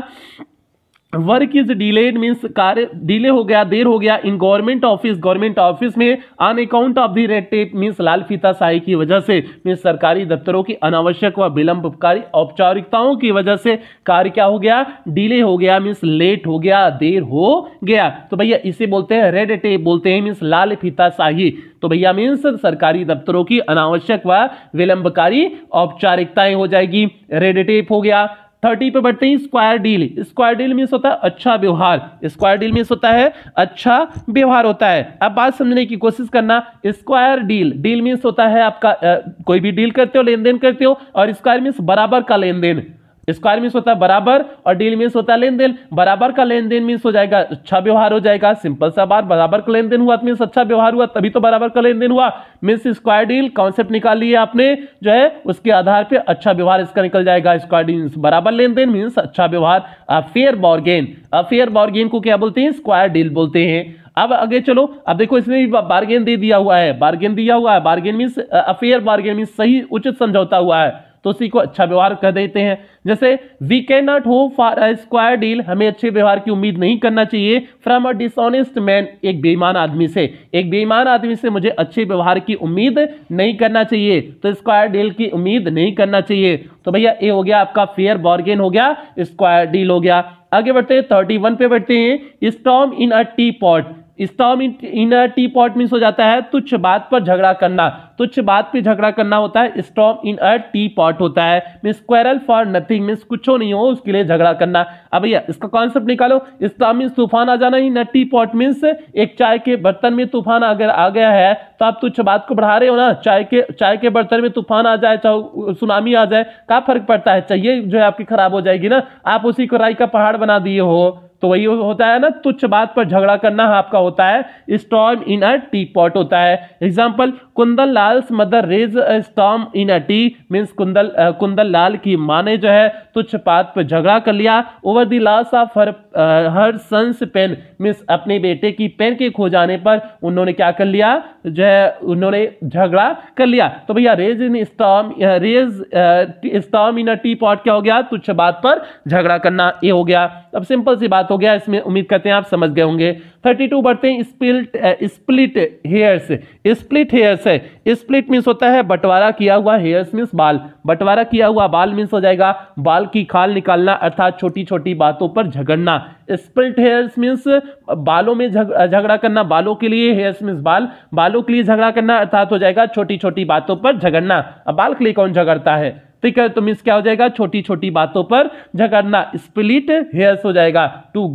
वर्क इज डिलेड मीन्स कार्य डिले हो गया देर हो गया in government office government office में on account of the red tape means लाल फीता की वजह से मीन्स सरकारी दफ्तरों की अनावश्यक व विलंबकारी औपचारिकताओं की वजह से कार्य क्या हो गया डिले हो गया मीन्स लेट हो गया देर हो गया तो भैया इसे बोलते हैं रेड टेप बोलते हैं मीन्स लाल फीता शाही तो भैया मीन्स सरकारी दफ्तरों की अनावश्यक व विलंबकारी औपचारिकताएं हो जाएगी रेड टेप हो गया थर्टी पे बढ़ते हैं square deal square deal means होता है अच्छा व्यवहार स्क्वायर डील मीन्स होता है अच्छा व्यवहार होता है अब बात समझने की कोशिश करना स्क्वायर डील डील मीन्स होता है आपका आ, कोई भी डील करते हो लेन देन करते हो और स्क्वायर मीन्स बराबर का लेन देन स्क्वायर मीन्स होता है बराबर और डील मीन्स होता है लेन देन बराबर का लेन देन मीन्स हो जाएगा अच्छा व्यवहार हो जाएगा सिंपल सा बार बराबर का लेन देन हुआ मीन्स तो अच्छा व्यवहार हुआ तभी तो बराबर का लेन देन हुआ मीन्स स्क्वायर डील कॉन्सेप्ट निकाल लिया आपने जो है उसके आधार पर अच्छा व्यवहार इसका निकल जाएगा स्क्वायर डील बराबर लेन देन मीन्स अच्छा व्यवहार अफेयर बॉर्गेन अफेयर बॉर्गेन को क्या बोलते हैं स्क्वायर डील बोलते हैं अब आगे चलो अब देखो इसमें भी बार्गेन दे दिया हुआ है बार्गेन दिया हुआ है bargain means a fair bargain means सही उचित समझौता हुआ है तो उसी को अच्छा व्यवहार कर देते हैं जैसे we can not hope for a square deal हमें अच्छे व्यवहार की उम्मीद नहीं करना चाहिए फ्रॉम अ डिसऑनेस्ट मैन एक बेईमान आदमी से एक बेईमान आदमी से मुझे अच्छे व्यवहार की उम्मीद नहीं करना चाहिए तो स्क्वायर डील की उम्मीद नहीं करना चाहिए तो भैया ए हो गया आपका फेयर बॉर्गेन हो गया स्क्वायर डील हो गया आगे बढ़ते हैं थर्टी वन पे बढ़ते हैं storm in a tea pot storm in tea pot means हो जाता है तुच्छ बात पर झगड़ा करना तुच्छ बात पे झगड़ा करना होता है storm in a tea pot होता है means quarrel for nothing means कुछ नहीं हो उसके लिए झगड़ा करना अब भैया इसका कॉन्सेप्ट निकालो स्टॉम मीन्स तूफान आ जाना ही न टी पॉट मीन्स एक चाय के बर्तन में तूफान अगर आ गया है तो आप तुच्छ बात को बढ़ा रहे हो ना चाय के चाय के बर्तन में तूफान आ जाए चाहे सुनामी आ जाए क्या फर्क पड़ता है चाहिए जो है आपकी खराब हो जाएगी ना आप उसी को राई का पहाड़ बना दिए हो तो वही होता है ना तुच्छ बात पर झगड़ा करना आपका होता है storm in a tea pot होता है example Kundan Lal mother raise storm in a tea means Kundal Kundan Lal की माँ ने जो है तुच्छ बात पर झगड़ा कर लिया over the loss of her her sons pain means अपने बेटे की पेन के खो जाने पर उन्होंने क्या कर लिया जो है उन्होंने झगड़ा कर लिया तो भैया raise in storm raise storm in a tea pot क्या हो गया तुच्छ बात पर झगड़ा करना ये हो गया अब सिंपल सी बात हो गया इसमें उम्मीद करते हैं आप समझ गए होंगे थर्टी टू बढ़ते हैं split split hairs split hairs है स्प्लिट मीन्स होता है बंटवारा किया हुआ हेयर्स मीन्स बाल बंटवारा किया हुआ बाल मीन्स हो जाएगा बाल की खाल निकालना अर्थात छोटी छोटी बातों पर झगड़ना स्प्लिट हेयर्स मीन्स बालों में झगड़ा करना बालों के लिए हेयर्स मीन्स बाल बालों के लिए झगड़ा करना अर्थात हो जाएगा छोटी छोटी बातों पर झगड़ना अब बाल के लिए कौन झगड़ता है ठीक है तो मीन्स क्या हो जाएगा छोटी छोटी बातों पर झगड़ना स्प्लिट हेयर्स हो जाएगा to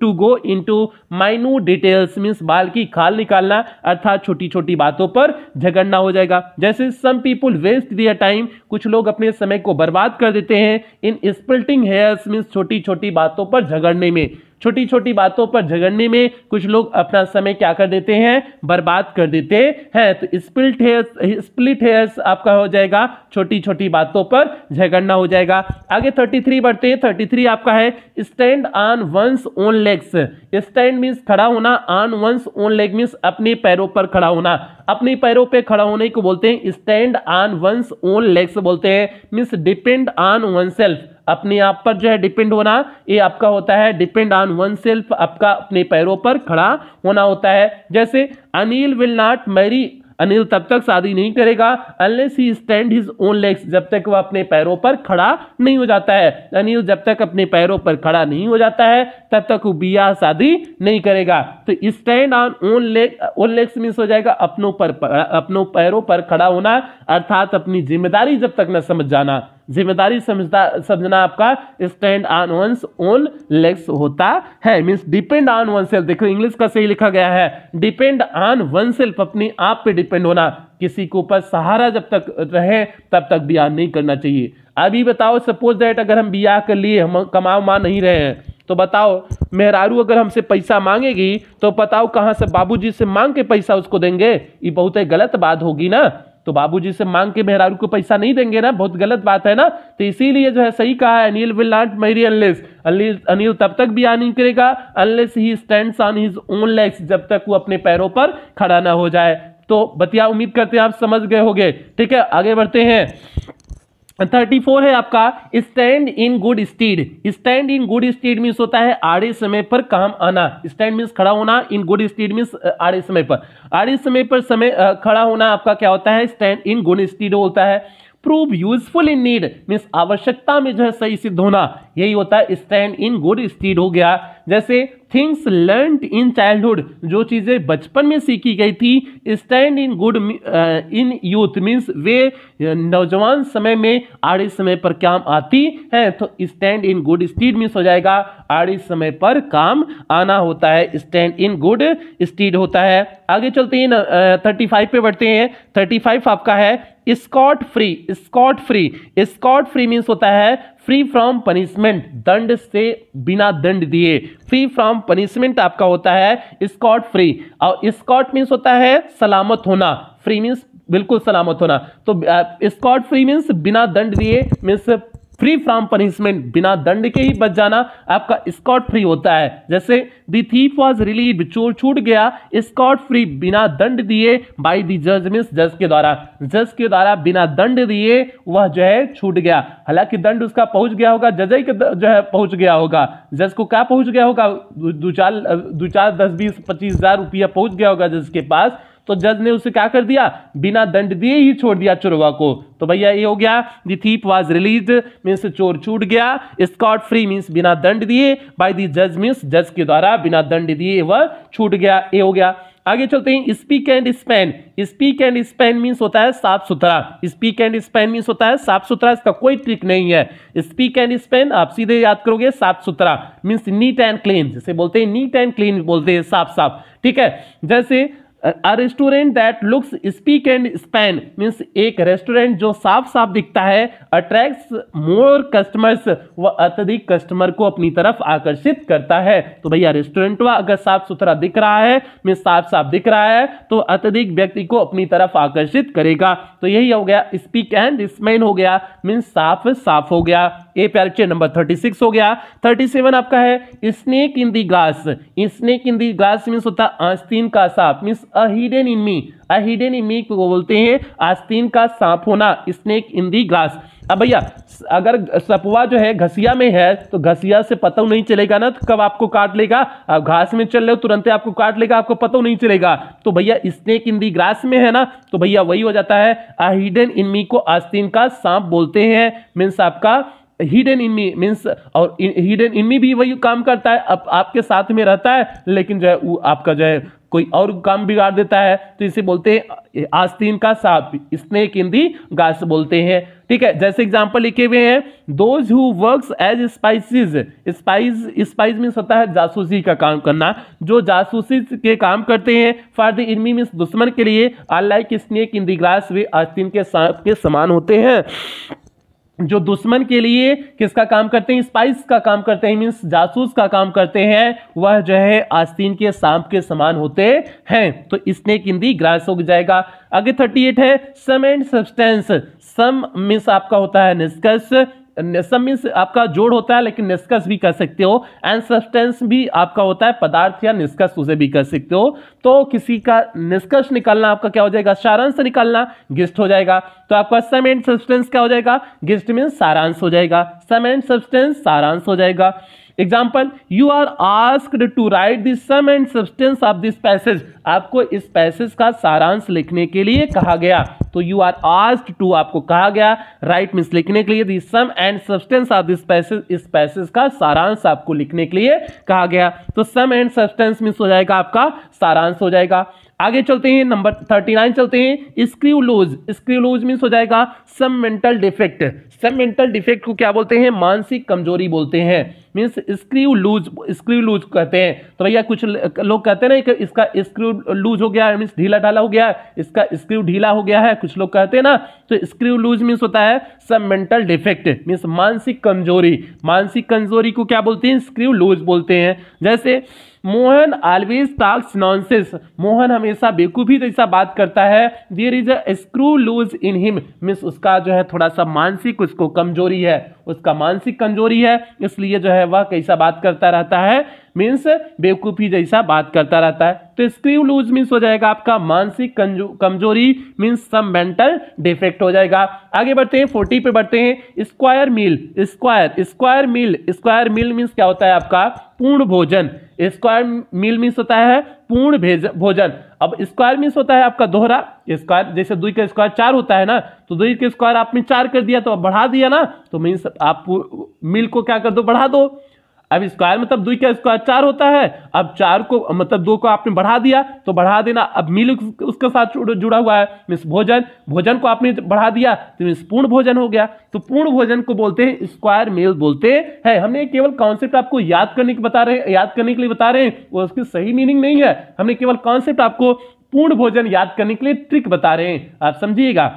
to go to minute details means बाल की खाल निकालना अर्थात छोटी छोटी बातों पर झगड़ना हो जाएगा जैसे some people waste their time कुछ लोग अपने समय को बर्बाद कर देते हैं इन स्प्लिटिंग हेयर्स मीन्स छोटी छोटी बातों पर झगड़ने में छोटी छोटी बातों पर झगड़ने में कुछ लोग अपना समय क्या कर देते हैं बर्बाद कर देते हैं तो स्प्लिट हेयर्स स्प्लिट हेयर्स आपका हो जाएगा छोटी छोटी बातों पर झगड़ना हो जाएगा आगे थर्टी थ्री बढ़ते हैं थर्टी थ्री आपका है stand on one's own legs stand means खड़ा होना on one's own leg means अपने पैरों पर खड़ा होना अपने पैरों पर खड़ा होने को बोलते हैं stand on one's own legs बोलते हैं means depend on one self अपने आप पर जो है डिपेंड होना ये आपका होता है डिपेंड ऑन वन सेल्फ आपका अपने पैरों पर खड़ा होना होता है जैसे Anil will not marry Anil तब तक शादी नहीं करेगा unless he stand his own legs जब तक वह अपने पैरों पर खड़ा नहीं हो जाता है अनिल जब तक अपने पैरों पर खड़ा नहीं हो जाता है तब तक वो बिया शादी नहीं करेगा तो stand on own leg own legs means हो जाएगा अपनों पर अपनों पैरों पर खड़ा होना अर्थात अपनी जिम्मेदारी जब तक न समझ जाना जिम्मेदारी समझता समझना आपका stand on one's own legs होता है means depend on one self देखो इंग्लिश का सही लिखा गया है डिपेंड ऑन वन सेल्फ अपने आप पे डिपेंड होना किसी के ऊपर सहारा जब तक रहे तब तक ब्याह नहीं करना चाहिए अभी बताओ सपोज दैट अगर हम ब्याह कर लिए हम कमाओ माँ नहीं रहे हैं तो बताओ मेहरारू अगर हमसे पैसा मांगेगी तो बताओ कहाँ से बाबूजी से मांग के पैसा उसको देंगे ये बहुत ही गलत बात होगी ना तो बाबूजी से मांग के मेहरारू को पैसा नहीं देंगे ना बहुत गलत बात है ना तो इसीलिए जो है सही कहा है Anil will not marry unless Anil तब तक भी नहीं करेगा unless he stand on his own legs जब तक वो अपने पैरों पर खड़ा ना हो जाए तो बतिया उम्मीद करते हैं आप समझ गए होगे ठीक है आगे बढ़ते हैं थर्टी फोर है आपका stand in good stead stand in good stead means होता है आड़े समय पर काम आना स्टैंड मीन्स खड़ा होना इन गुड स्टीड मीन्स आड़े समय पर आड़े समय पर समय खड़ा होना आपका क्या होता है स्टैंड इन गुड स्टीड होता है prove useful in need means आवश्यकता में जो है सही सिद्ध होना यही होता है स्टैंड इन गुड स्टीड हो गया जैसे थिंग्स लर्न इन चाइल्डहुड जो चीज़ें बचपन में सीखी गई थी stand in good in youth means वे uh, नौजवान समय में आड़े समय पर काम आती है तो stand in good stead means हो जाएगा आड़े समय पर काम आना होता है स्टैंड इन गुड स्टीड होता है आगे चलते हैं थर्टी फाइव uh, पे बढ़ते हैं थर्टी फाइव आपका है scot free scot free scot free means होता है फ्री फ्रॉम पनिशमेंट दंड से बिना दंड दिए फ्री फ्रॉम पनिशमेंट आपका होता है स्कॉट फ्री और स्कॉट मीन्स होता है सलामत होना फ्री मीन्स बिल्कुल सलामत होना तो स्कॉट फ्री मीन्स बिना दंड दिए मीन्स फ्री फ्रॉम पनिशमेंट बिना दंड के ही बच जाना आपका स्कॉट फ्री होता है जैसे दी थीप वॉज रिलीव चोर छूट गया स्कॉट फ्री बिना दंड दिए बाई दी जज मीन्स जज के द्वारा जज के द्वारा बिना दंड दिए वह जो है छूट गया हालांकि दंड उसका पहुंच गया होगा जज के जो है पहुंच गया होगा जज को क्या पहुंच गया होगा दो चार दो चार दस बीस पच्चीस हजार रुपया पहुंच गया होगा जज के पास तो जज ने उसे क्या कर दिया बिना दंड दिए ही छोड़ दिया चोरवा को तो भैया ये हो गया the thief was release means चोर छूट गया स्कॉट फ्री मीन्स बिना दंड दिए बाय दी जज मीन्स जज के द्वारा बिना दंड दिए वह छूट गया ये हो गया आगे चलते हैं spick and span spick and span means होता है साफ सुथरा स्पीक एंड स्पेन मीन्स होता है साफ सुथरा इसका कोई ट्रिक नहीं है स्पीक एंड स्पेन आप सीधे याद करोगे साफ सुथरा मीन्स नीट एंड क्लीन जैसे बोलते हैं नीट एंड क्लीन बोलते हैं साफ साफ ठीक है जैसे a restaurant that looks spick and span means एक रेस्टोरेंट जो साफ साफ दिखता है अट्रैक्ट्स मोर कस्टमर्स वह अत्यधिक कस्टमर को अपनी तरफ आकर्षित करता है तो भैया रेस्टोरेंट वह अगर साफ सुथरा दिख रहा है मीन्स साफ साफ दिख रहा है तो अत्यधिक व्यक्ति को अपनी तरफ आकर्षित करेगा तो यही हो गया स्पीक एंड स्पैन हो गया मीन्स साफ साफ हो गया ए पैरचे नंबर थर्टी सिक्स हो गया थर्टी सेवन आपका है snake in the glass snake in the glass means होता है आस्तीन का साफ means a hidden enemy a hidden enemy को बोलते हैं आस्तीन का सांप होना स्नेक इन दी ग्लास अब भैया अगर सपुआ जो है घसिया में है तो घसिया से पता नहीं चलेगा ना तो कब आपको काट लेगा अब घास में चल रहे हो तुरंत आपको काट लेगा आपको पता नहीं चलेगा तो भैया स्नेक इन दी ग्रास में है ना तो भैया वही हो जाता है आ हिडन इन मी को आस्तीन का सांप बोलते हैं मीन्स आपका हिडन इनमी मीन्स और हिडन इनमी भी वही काम करता है अब आपके साथ में रहता है लेकिन जो है वो आपका जो है कोई और काम बिगाड़ देता है तो इसे बोलते हैं आस्तीन का सांप स्नेक इन दी गास बोलते हैं ठीक है जैसे एग्जाम्पल लिखे हुए हैं those who works as spies spies spies means होता है जासूसी का काम करना जो जासूसी के काम करते हैं फॉर द इनमी मीन्स दुश्मन के लिए unlike snake in the grass वे आस्तीन के सांप के समान होते हैं जो दुश्मन के लिए किसका काम करते हैं स्पाइस का काम करते हैं मीन्स जासूस का काम करते हैं वह जो है आस्तीन के सांप के समान होते हैं तो इसने किंदी ग्रास हो जाएगा आगे थर्टी एट है sum and substance sum means आपका होता है निष्कर्ष नेसम मीन्स आपका जोड़ होता है लेकिन निष्कर्ष भी कर सकते हो एंड सब्सटेंस भी आपका होता है पदार्थ या निष्कर्ष उसे भी कर सकते हो तो किसी का निष्कर्ष निकालना आपका क्या हो जाएगा सारांश निकालना गिस्ट हो जाएगा तो आपका सम एंड सब्सटेंस क्या हो जाएगा गिस्ट मीन्स सारांश हो जाएगा सम एंड सब्सटेंस सारांश हो जाएगा example you are asked to write this sum and substance of this passage आपको इस पैसेज का सारांश लिखने के लिए कहा गया तो यू आर आस्ड टू आपको कहा गया राइट मीन्स लिखने के लिए this sum and substance of this passage इस पैसेज का सारांश आपको लिखने के लिए कहा गया तो सम एंड सब्सटेंस मीन्स हो जाएगा आपका सारांश हो जाएगा आगे चलते हैं नंबर थर्टी नाइन चलते हैं स्क्रूलोज स्क्रूलोज मीन्स हो जाएगा सम मेंटल डिफेक्ट सब मेंटल डिफेक्ट को क्या बोलते हैं मानसिक कमजोरी बोलते हैं means screw loose screw loose कहते हैं तो भैया कुछ लोग कहते हैं ना कि इसका स्क्रू लूज हो गया है मीन्स ढीला ढाला हो गया है इसका स्क्रू ढीला हो गया है कुछ लोग कहते हैं ना तो स्क्रू लूज मीन्स होता है सब मेंटल डिफेक्ट मीन्स मानसिक कमजोरी मानसिक कमजोरी को क्या बोलते हैं स्क्रू लूज बोलते हैं जैसे Mohan always talks nonsense Mohan हमेशा बेकूफी जैसा बात करता है there is a screw loose in him means उसका जो है थोड़ा सा मानसिक उसको कमजोरी है उसका मानसिक कमजोरी है इसलिए जो है वह कैसा बात करता रहता है मीन्स बेवकूफ़ी जैसा बात करता रहता है तो स्क्रीव लूज मीन्स हो जाएगा आपका मानसिक कमजोरी मीन्स सम मेंटल डिफेक्ट हो जाएगा आगे बढ़ते हैं फोर्टी पे बढ़ते हैं square meal square square meal square meal means क्या होता है आपका पूर्ण भोजन स्क्वायर मील मीन्स होता है पूर्ण भोजन अब स्क्वायर मीन्स होता है आपका दोहरा स्क्वायर जैसे दुई का स्क्वायर चार होता है ना तो दुई के स्क्वायर आपने चार कर दिया तो अब बढ़ा दिया ना तो मीन्स आप मिल को क्या कर दो बढ़ा दो अब स्क्वायर मतलब दो का स्क्वायर चार होता है अब चार को मतलब दो को आपने बढ़ा दिया तो बढ़ा देना अब मील उसके साथ जुड़ा हुआ है मीन्स भोजन भोजन को आपने बढ़ा दिया तो मीन्स पूर्ण भोजन हो गया तो पूर्ण भोजन को बोलते हैं स्क्वायर मेल बोलते हैं हमने केवल कॉन्सेप्ट आपको याद करने के बता रहे हैं याद करने के लिए बता रहे हैं वो उसकी सही मीनिंग नहीं है हमने केवल कॉन्सेप्ट आपको पूर्ण भोजन याद करने के लिए ट्रिक बता रहे हैं आप समझिएगा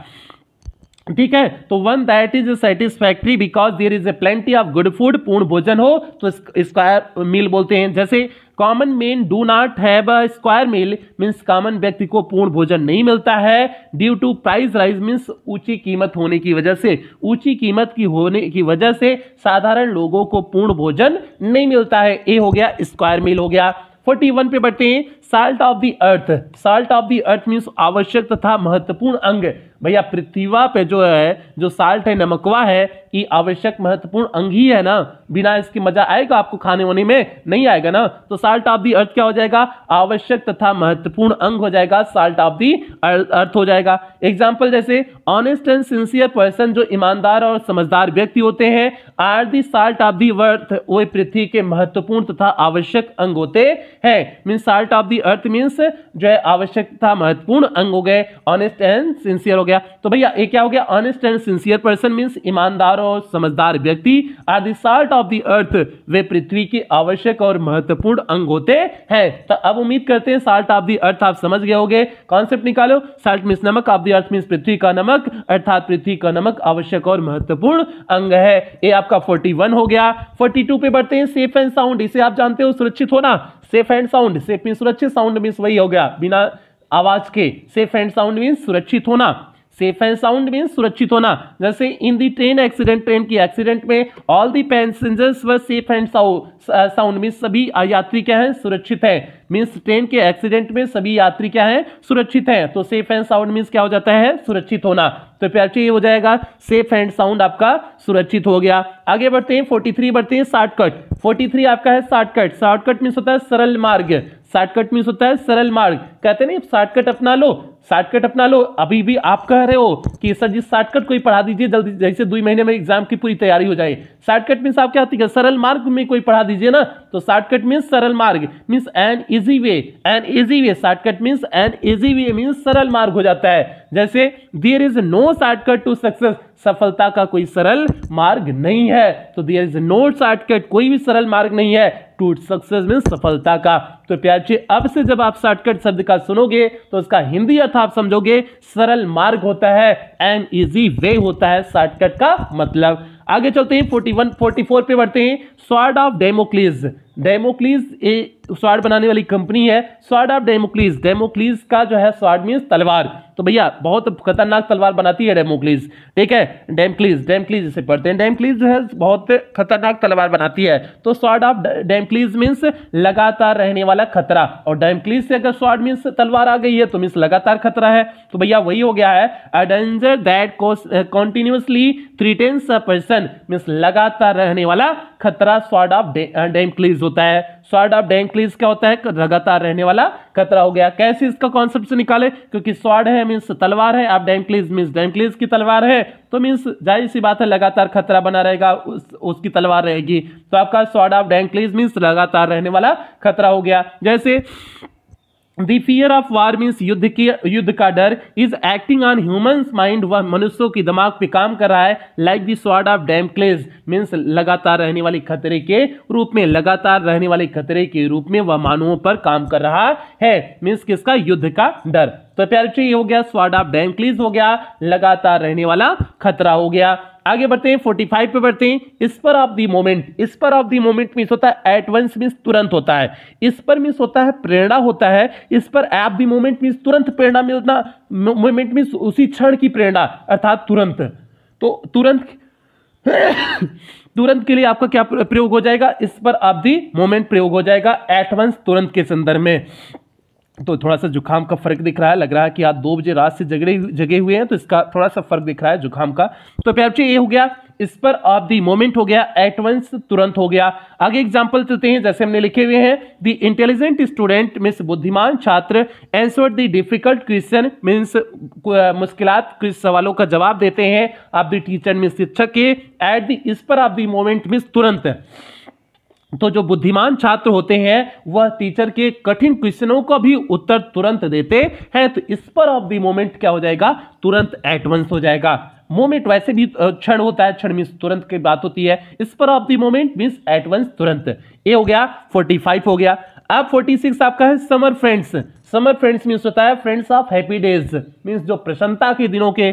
ठीक है तो one that is satisfactory because there is a plenty of good food पूर्ण भोजन हो तो स्क्वायर मील बोलते हैं जैसे common men do not have a square meal means common व्यक्ति को पूर्ण भोजन नहीं मिलता है due to price rise means ऊंची कीमत होने की वजह से ऊंची कीमत की होने की वजह से साधारण लोगों को पूर्ण भोजन नहीं मिलता है ए हो गया स्क्वायर मील हो गया फोर्टी वन पे बढ़ते हैं salt of the earth salt of the earth means आवश्यक तथा महत्वपूर्ण अंग भैया पृथ्वी पे जो है जो साल्ट है नमकवा है ये आवश्यक महत्वपूर्ण अंग ही है ना बिना इसके मजा आएगा आपको खाने वाने में नहीं आएगा ना तो साल्ट ऑफ दी अर्थ क्या हो जाएगा आवश्यक तथा महत्वपूर्ण अंग हो जाएगा साल्ट ऑफ दी अर्थ हो जाएगा एग्जाम्पल जैसे ऑनेस्ट एंड सिंसियर पर्सन जो ईमानदार और समझदार व्यक्ति होते हैं are the salt of the worth वो पृथ्वी के महत्वपूर्ण तथा आवश्यक अंग होते हैं mean salt of the earth means जो है आवश्यकता महत्वपूर्ण अंग हो गए ऑनेस्ट एंड सिंसियर हो गया तो भैया ये क्या हो गया honest and sincere person means ईमानदार और समझदार व्यक्ति are the salt of the earth वे पृथ्वी के आवश्यक और महत्वपूर्ण अंग होते हैं तो अब उम्मीद करते हैं साल्ट ऑफ द अर्थ आप समझ गए हो गए कॉन्सेप्ट निकालो साल्ट मीन्स नमक ऑफ द अर्थ मीन्स पृथ्वी का नमक अर्थात पृथ्वी का नमक आवश्यक और महत्वपूर्ण अंग है ये आपका 41 हो गया 42 पे बढ़ते हैं सेफ एंड साउंड इसे आप जानते हो सुरक्षित होना safe and sound safe mean सुरक्षित साउंड मीन्स वही हो गया बिना आवाज के सेफ एंड साउंड मीन्स सुरक्षित होना सेफ एंड साउंड मीन सुरक्षित होना जैसे in the train accident train की एक्सीडेंट में all the passengers were safe and sound mean सभी यात्री क्या है सुरक्षित है मीन्स ट्रेन के एक्सीडेंट में सभी यात्री क्या है सुरक्षित है तो सेफ एंड साउंड मीन्स क्या हो जाता है सुरक्षित होना तो प्यार ये हो जाएगा सेफ एंड साउंड आपका सुरक्षित हो गया आगे बढ़ते हैं फोर्टी थ्री बढ़ते हैं शॉर्टकट फोर्टी थ्री आपका है शॉर्टकट शॉर्टकट मीन्स होता है सरल मार्ग शॉर्टकट मीन्स होता है सरल मार्ग कहते हैं ना शॉर्टकट अपना लो शॉर्टकट अपना लो अभी भी आप कह रहे हो कि सर जी शॉर्टकट कोई पढ़ा दीजिए जल्दी जैसे दो महीने में एग्जाम की पूरी तैयारी हो जाए शॉर्टकट मीन्स आप क्या होती है सरल मार्ग में कोई पढ़ा दीजिए ना तो शॉर्टकट मीन्स सरल मार्ग means an easy way an easy way shortcut means an easy way means सरल मार्ग हो जाता है जैसे there is no shortcut to success सफलता का कोई सरल मार्ग नहीं है तो देयर इज नो शॉर्टकट कोई भी सरल मार्ग नहीं है टू सक्सेस मीन्स सफलता का तो प्यार अब से जब आप शॉर्टकट शब्द का सुनोगे तो उसका हिंदी अर्थ अर्थ आप समझोगे सरल मार्ग होता है एन इजी वे होता है शॉर्टकट का मतलब आगे चलते हैं 41 44 पे बढ़ते हैं स्वाड ऑफ डेमोक्लीज डेमोक्लीज ए स्वाड बनाने वाली कंपनी है स्वाड ऑफ डेमोक्लीज डेमोक्लीज का जो है स्वाड मीन्स तलवार तो भैया बहुत खतरनाक तलवार बनाती है डेमोक्लीज ठीक है डेमक्लीज डेमक्लीज इसे पढ़ते हैं डेमक्लीज जो है बहुत खतरनाक तलवार बनाती है तो स्वाड ऑफ डेमक्लीज मीन्स लगातार रहने वाला खतरा और डेमक्लीज से अगर स्वाड मीन्स तलवार आ गई है तो मीन्स लगातार खतरा है तो भैया वही हो गया है a danger that continuously threatens a person means लगातार रहने वाला खतरा स्वाड ऑफ क्लीज होता है स्वाड ऑफ क्लीज क्या होता है लगातार रहने वाला खतरा हो गया कैसे इसका कॉन्सेप्ट से निकाले क्योंकि स्वाड है मीन्स तलवार है आप क्लीज मीन्स क्लीज की तलवार है तो मीन्स जाहिर सी बात है लगातार खतरा बना रहेगा उस, उसकी तलवार रहेगी तो आपका स्वाड ऑफ क्लीज मीन्स लगातार रहने वाला खतरा हो गया जैसे the fear of war means युद्ध की युद्ध का डर is acting on humans mind वह मनुष्यों के दिमाग पे काम कर रहा है like the sword of Damocles means लगातार रहने वाले खतरे के रूप में लगातार रहने वाले खतरे के रूप में वह मानवों पर काम कर रहा है मीन्स किसका युद्ध का डर तो प्यारिटी हो गया स्वाडा बैंकलीज हो गया लगातार रहने वाला खतरा हो गया आगे बढ़ते हैं 45 पे बढ़ते हैं इस पर ऑफ दी मोमेंट इस पर ऑफ दी मोमेंट मीन्स होता है एट वंस मीन्स तुरंत होता है इस पर मीन्स होता है प्रेरणा होता है इस पर ऐप दी मोमेंट मीन्स तुरंत प्रेरणा मिलना मोमेंट मीन्स उसी क्षण की प्रेरणा अर्थात तुरंत तो तुरंत तुरंत के लिए आपका क्या प्रयोग हो जाएगा इस पर आप दी मोमेंट प्रयोग हो जाएगा एटवंस तुरंत के संदर्भ में तो थोड़ा सा जुकाम का फ़र्क दिख रहा है लग रहा है कि आप दो बजे रात से जगड़े जगे हुए हैं तो इसका थोड़ा सा फ़र्क दिख रहा है जुकाम का तो प्यार ये हो गया इस पर आप दी मोमेंट हो गया एट वंस तुरंत हो गया आगे एग्जाम्पल चलते हैं जैसे हमने लिखे हुए हैं द इंटेलिजेंट स्टूडेंट मीन्स बुद्धिमान छात्र answer the difficult question means मुश्किल सवालों का जवाब देते हैं आप दी टीचर मीन शिक्षक के एट दी इस पर आप दी मोमेंट मीन्स तुरंत तो जो बुद्धिमान छात्र होते हैं वह टीचर के कठिन क्वेश्चनों का भी उत्तर तुरंत देते हैं तो स्पर ऑफ द मोमेंट क्या हो जाएगा तुरंत एडवांस हो जाएगा मोमेंट वैसे भी क्षण होता है क्षण मीन्स तुरंत की बात होती है spur of the moment means advance तुरंत ए हो गया 45 हो गया अब 46 आपका है summer friends summer friends means होता है friends of happy days means जो प्रसन्नता के दिनों के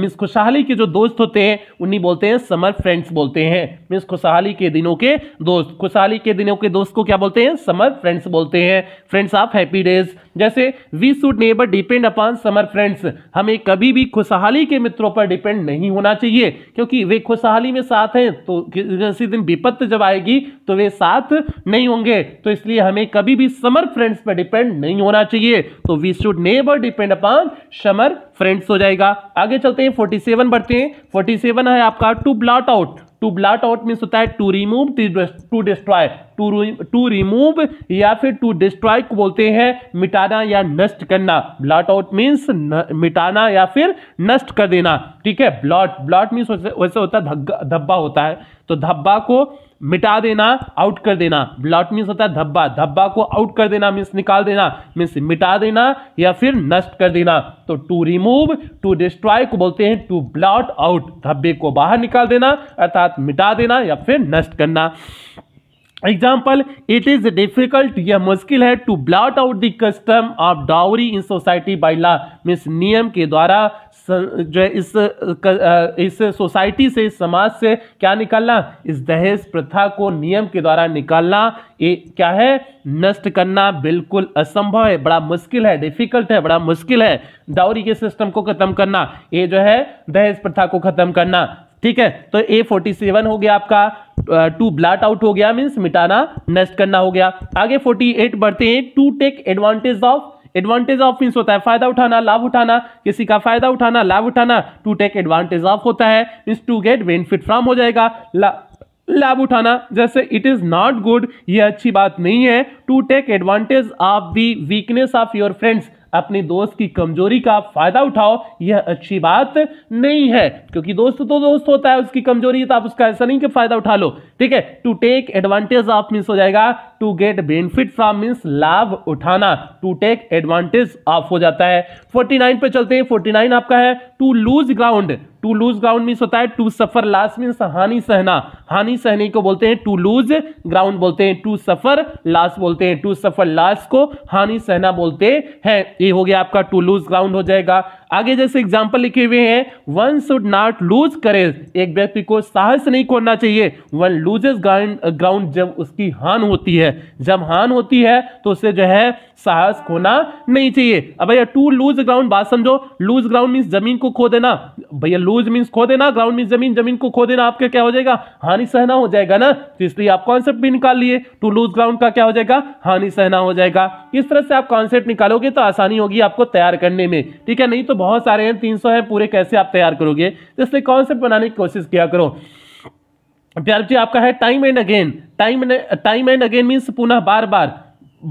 मीन्स खुशहाली के जो दोस्त होते हैं उन्हीं बोलते हैं समर फ्रेंड्स बोलते हैं मीन्स खुशहाली के दिनों के दोस्त खुशहाली के दिनों के दोस्त को क्या बोलते हैं समर फ्रेंड्स बोलते हैं फ्रेंड्स ऑफ हैप्पी डेज जैसे we should never depend upon summer friends हमें कभी भी खुशहाली के मित्रों पर डिपेंड नहीं होना चाहिए क्योंकि वे खुशहाली में साथ हैं तो किसी दिन विपत्त जब आएगी तो वे साथ नहीं होंगे तो इसलिए हमें कभी भी समर फ्रेंड्स पर डिपेंड नहीं होना चाहिए चाहिए तो we should never depend upon summer friends हो जाएगा आगे चलते हैं फोर्टी सेवन बढ़ते हैं फोर्टी सेवन है आपका to blot out to blot out means होता है to remove to destroy to remove या फिर टू डिस्ट्रॉय को बोलते हैं मिटाना या नष्ट करना ब्लॉट आउट मीन्स मिटाना या फिर नष्ट कर देना ठीक है ब्लॉट ब्लॉट मीन्स वैसे होता है धब्बा होता है तो धब्बा को मिटा देना आउट कर देना ब्लॉट मीन्स होता है धब्बा धब्बा को आउट कर देना मीन्स निकाल देना मीन्स मिटा देना या फिर नष्ट कर देना तो टू रिमूव टू डिस्ट्रॉय को बोलते हैं टू ब्लॉट आउट धब्बे को बाहर निकाल देना अर्थात मिटा देना या फिर नष्ट करना एग्जाम्पल इट इज डिफिकल्ट यह मुश्किल है to blot out the custom of dowry in society by law means नियम के द्वारा जो है इस इस सोसाइटी से इस समाज से क्या निकालना इस दहेज प्रथा को नियम के द्वारा निकालना ये क्या है नष्ट करना बिल्कुल असंभव है बड़ा मुश्किल है डिफिकल्ट है बड़ा मुश्किल है डाउरी के सिस्टम को खत्म करना ये जो है दहेज प्रथा को खत्म करना ठीक है तो ए फोर्टी सेवन हो गया आपका टू ब्लाट आउट हो गया मीन्स मिटाना नष्ट करना हो गया आगे फोर्टी एट बढ़ते हैं to take advantage of advantage of means होता है फायदा उठाना लाभ उठाना किसी का फायदा उठाना लाभ उठाना टू टेक एडवांटेज ऑफ होता है means to get benefit from हो जाएगा लाभ उठाना जैसे इट इज नॉट गुड ये अच्छी बात नहीं है to take advantage of the weakness of your friends अपने दोस्त की कमजोरी का फायदा उठाओ यह अच्छी बात नहीं है क्योंकि दोस्त तो दोस्त होता है उसकी कमजोरी है तो आप उसका ऐसा नहीं कि फायदा उठा लो ठीक है to take advantage of miss हो जाएगा to get benefit from means लाभ उठाना टू टेक एडवांटेज ऑफ हो जाता है 49 पे चलते हैं 49 आपका है to lose ground to lose ground means होता है टू सफर लास्ट मीन्स हानि सहना हानि सहने को बोलते हैं टू लूज ग्राउंड बोलते हैं टू सफर लास्ट बोलते हैं टू सफर लास्ट को हानि सहना बोलते हैं ये हो गया आपका टू लूज ग्राउंड हो जाएगा आगे जैसे एग्जाम्पल लिखे हुए हैं one should not lose courage एक व्यक्ति को साहस नहीं खोना चाहिए वन लूजेज ग्राउंड जब उसकी हान होती है है जब हान होती है तो उससे जो है साहस खोना नहीं चाहिए अब भैया टू लूज ग्राउंड बात समझो लूज ग्राउंड मीन्स जमीन को खो देना भैया लूज मीन्स खो देना ग्राउंड मीन्स जमीन जमीन को खो देना आपका क्या हो जाएगा हानि सहना हो जाएगा ना तो इसलिए आप कॉन्सेप्ट भी निकाल लिए टू लूज ग्राउंड का क्या हो जाएगा हानि सहना हो जाएगा इस तरह से आप कॉन्सेप्ट निकालोगे तो आसानी होगी आपको तैयार करने में ठीक है नहीं तो बहुत सारे हैं तीन है पूरे कैसे आप तैयार करोगे तो इसलिए कॉन्सेप्ट बनाने की कोशिश किया करो प्यार जी आपका है time and again time time and again means पुनः बार बार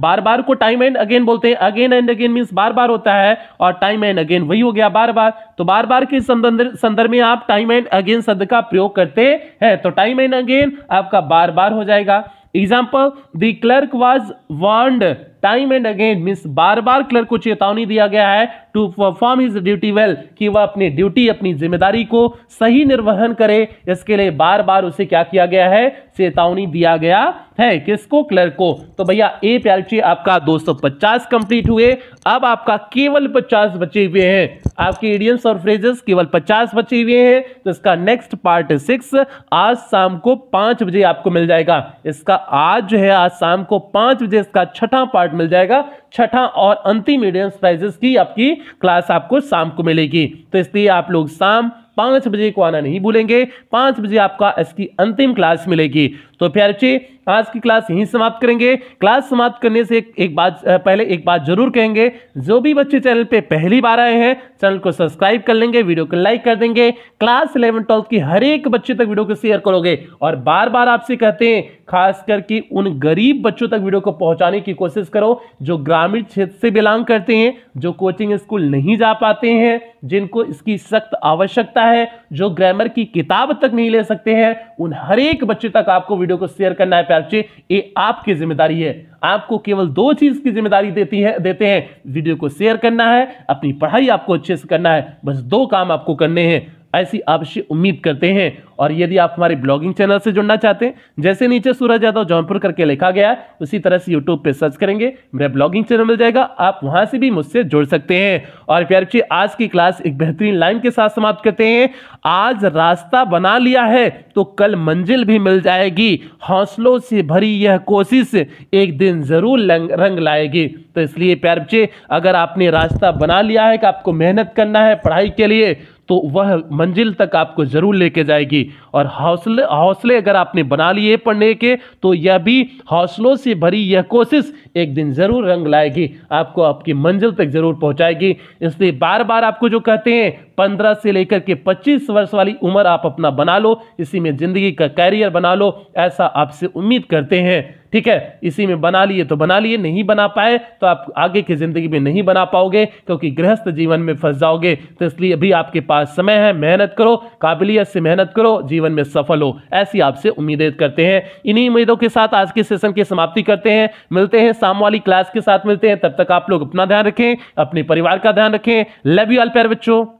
बार बार को टाइम एंड अगेन बोलते हैं अगेन एंड अगेन मीन्स बार बार होता है और टाइम एंड अगेन वही हो गया बार बार तो बार बार के संदर्भ में आप टाइम एंड अगेन शब्द का प्रयोग करते हैं तो टाइम एंड अगेन आपका बार बार हो जाएगा example the clerk was warned time and again means बार बार क्लर्क को चेतावनी दिया गया है to perform his duty well कि वह अपनी ड्यूटी अपनी जिम्मेदारी को सही निर्वहन करे इसके लिए बार बार उसे क्या किया गया है चेतावनी दिया गया है किसको क्लर्क को तो भैया ए पेनल्टी आपका 250 कंप्लीट हुए अब आपका केवल 50 बचे हुए हैं आपके इडियम्स और फ्रेजेस केवल 50 बचे हुए हैं तो इसका नेक्स्ट पार्ट सिक्स आज शाम को पांच बजे आपको मिल जाएगा इसका आज जो है आज शाम को पांच बजे इसका छठा पार्ट कार्ड मिल जाएगा छठा और अंतिम मीडियम प्राइजेस की आपकी क्लास आपको शाम को मिलेगी तो इसलिए आप लोग शाम पाँच बजे को आना नहीं भूलेंगे पाँच बजे आपका इसकी अंतिम क्लास मिलेगी तो प्यारे आज की क्लास यहीं समाप्त करेंगे क्लास समाप्त करने से एक, एक बात पहले एक बात जरूर कहेंगे जो भी बच्चे चैनल पे पहली बार आए हैं चैनल को सब्सक्राइब कर लेंगे वीडियो को लाइक कर देंगे क्लास इलेवन ट्वेल्थ की हर एक बच्चे तक वीडियो को शेयर करोगे और बार बार आपसे कहते हैं खास करके उन गरीब बच्चों तक वीडियो को पहुंचाने की कोशिश करो जो ग्रामीण क्षेत्र से बिलोंग करते हैं जो कोचिंग स्कूल नहीं जा पाते हैं जिनको इसकी सख्त आवश्यकता है जो ग्रामर की किताब तक नहीं ले सकते हैं उन हर एक बच्चे तक आपको वीडियो को शेयर करना है प्यार बच्चे ये आपकी जिम्मेदारी है आपको केवल दो चीज की जिम्मेदारी देती है देते हैं वीडियो को शेयर करना है अपनी पढ़ाई आपको अच्छे से करना है बस दो काम आपको करने हैं ऐसी आपसे उम्मीद करते हैं और यदि आप हमारे ब्लॉगिंग चैनल से जुड़ना चाहते हैं जैसे नीचे सूरज यादव जौनपुर करके लिखा गया है उसी तरह से यूट्यूब पे सर्च करेंगे मेरा ब्लॉगिंग चैनल मिल जाएगा आप वहां से भी मुझसे जुड़ सकते हैं और प्यार आज की क्लास एक बेहतरीन लाइन के साथ समाप्त करते हैं आज रास्ता बना लिया है तो कल मंजिल भी मिल जाएगी हौसलों से भरी यह कोशिश एक दिन जरूर रंग लाएगी तो इसलिए प्यार अगर आपने रास्ता बना लिया है कि आपको मेहनत करना है पढ़ाई के लिए तो वह मंजिल तक आपको ज़रूर लेके जाएगी और हौसले हौसले अगर आपने बना लिए पढ़ने के तो यह भी हौसलों से भरी यह कोशिश एक दिन ज़रूर रंग लाएगी आपको आपकी मंजिल तक ज़रूर पहुंचाएगी इसलिए बार बार आपको जो कहते हैं पंद्रह से लेकर के पच्चीस वर्ष वाली उम्र आप अपना बना लो इसी में ज़िंदगी का कैरियर बना लो ऐसा आपसे उम्मीद करते हैं ठीक है इसी में बना लिए तो बना लिए नहीं बना पाए तो आप आगे की ज़िंदगी में नहीं बना पाओगे क्योंकि गृहस्थ जीवन में फंस जाओगे तो इसलिए अभी आपके पास समय है मेहनत करो काबिलियत से मेहनत करो जीवन में सफल हो ऐसी आपसे उम्मीदें करते हैं इन्हीं उम्मीदों के साथ आज के सेशन की समाप्ति करते हैं मिलते हैं शाम वाली क्लास के साथ मिलते हैं तब तक आप लोग अपना ध्यान रखें अपने परिवार का ध्यान रखें लव यू ऑल प्यार बच्चों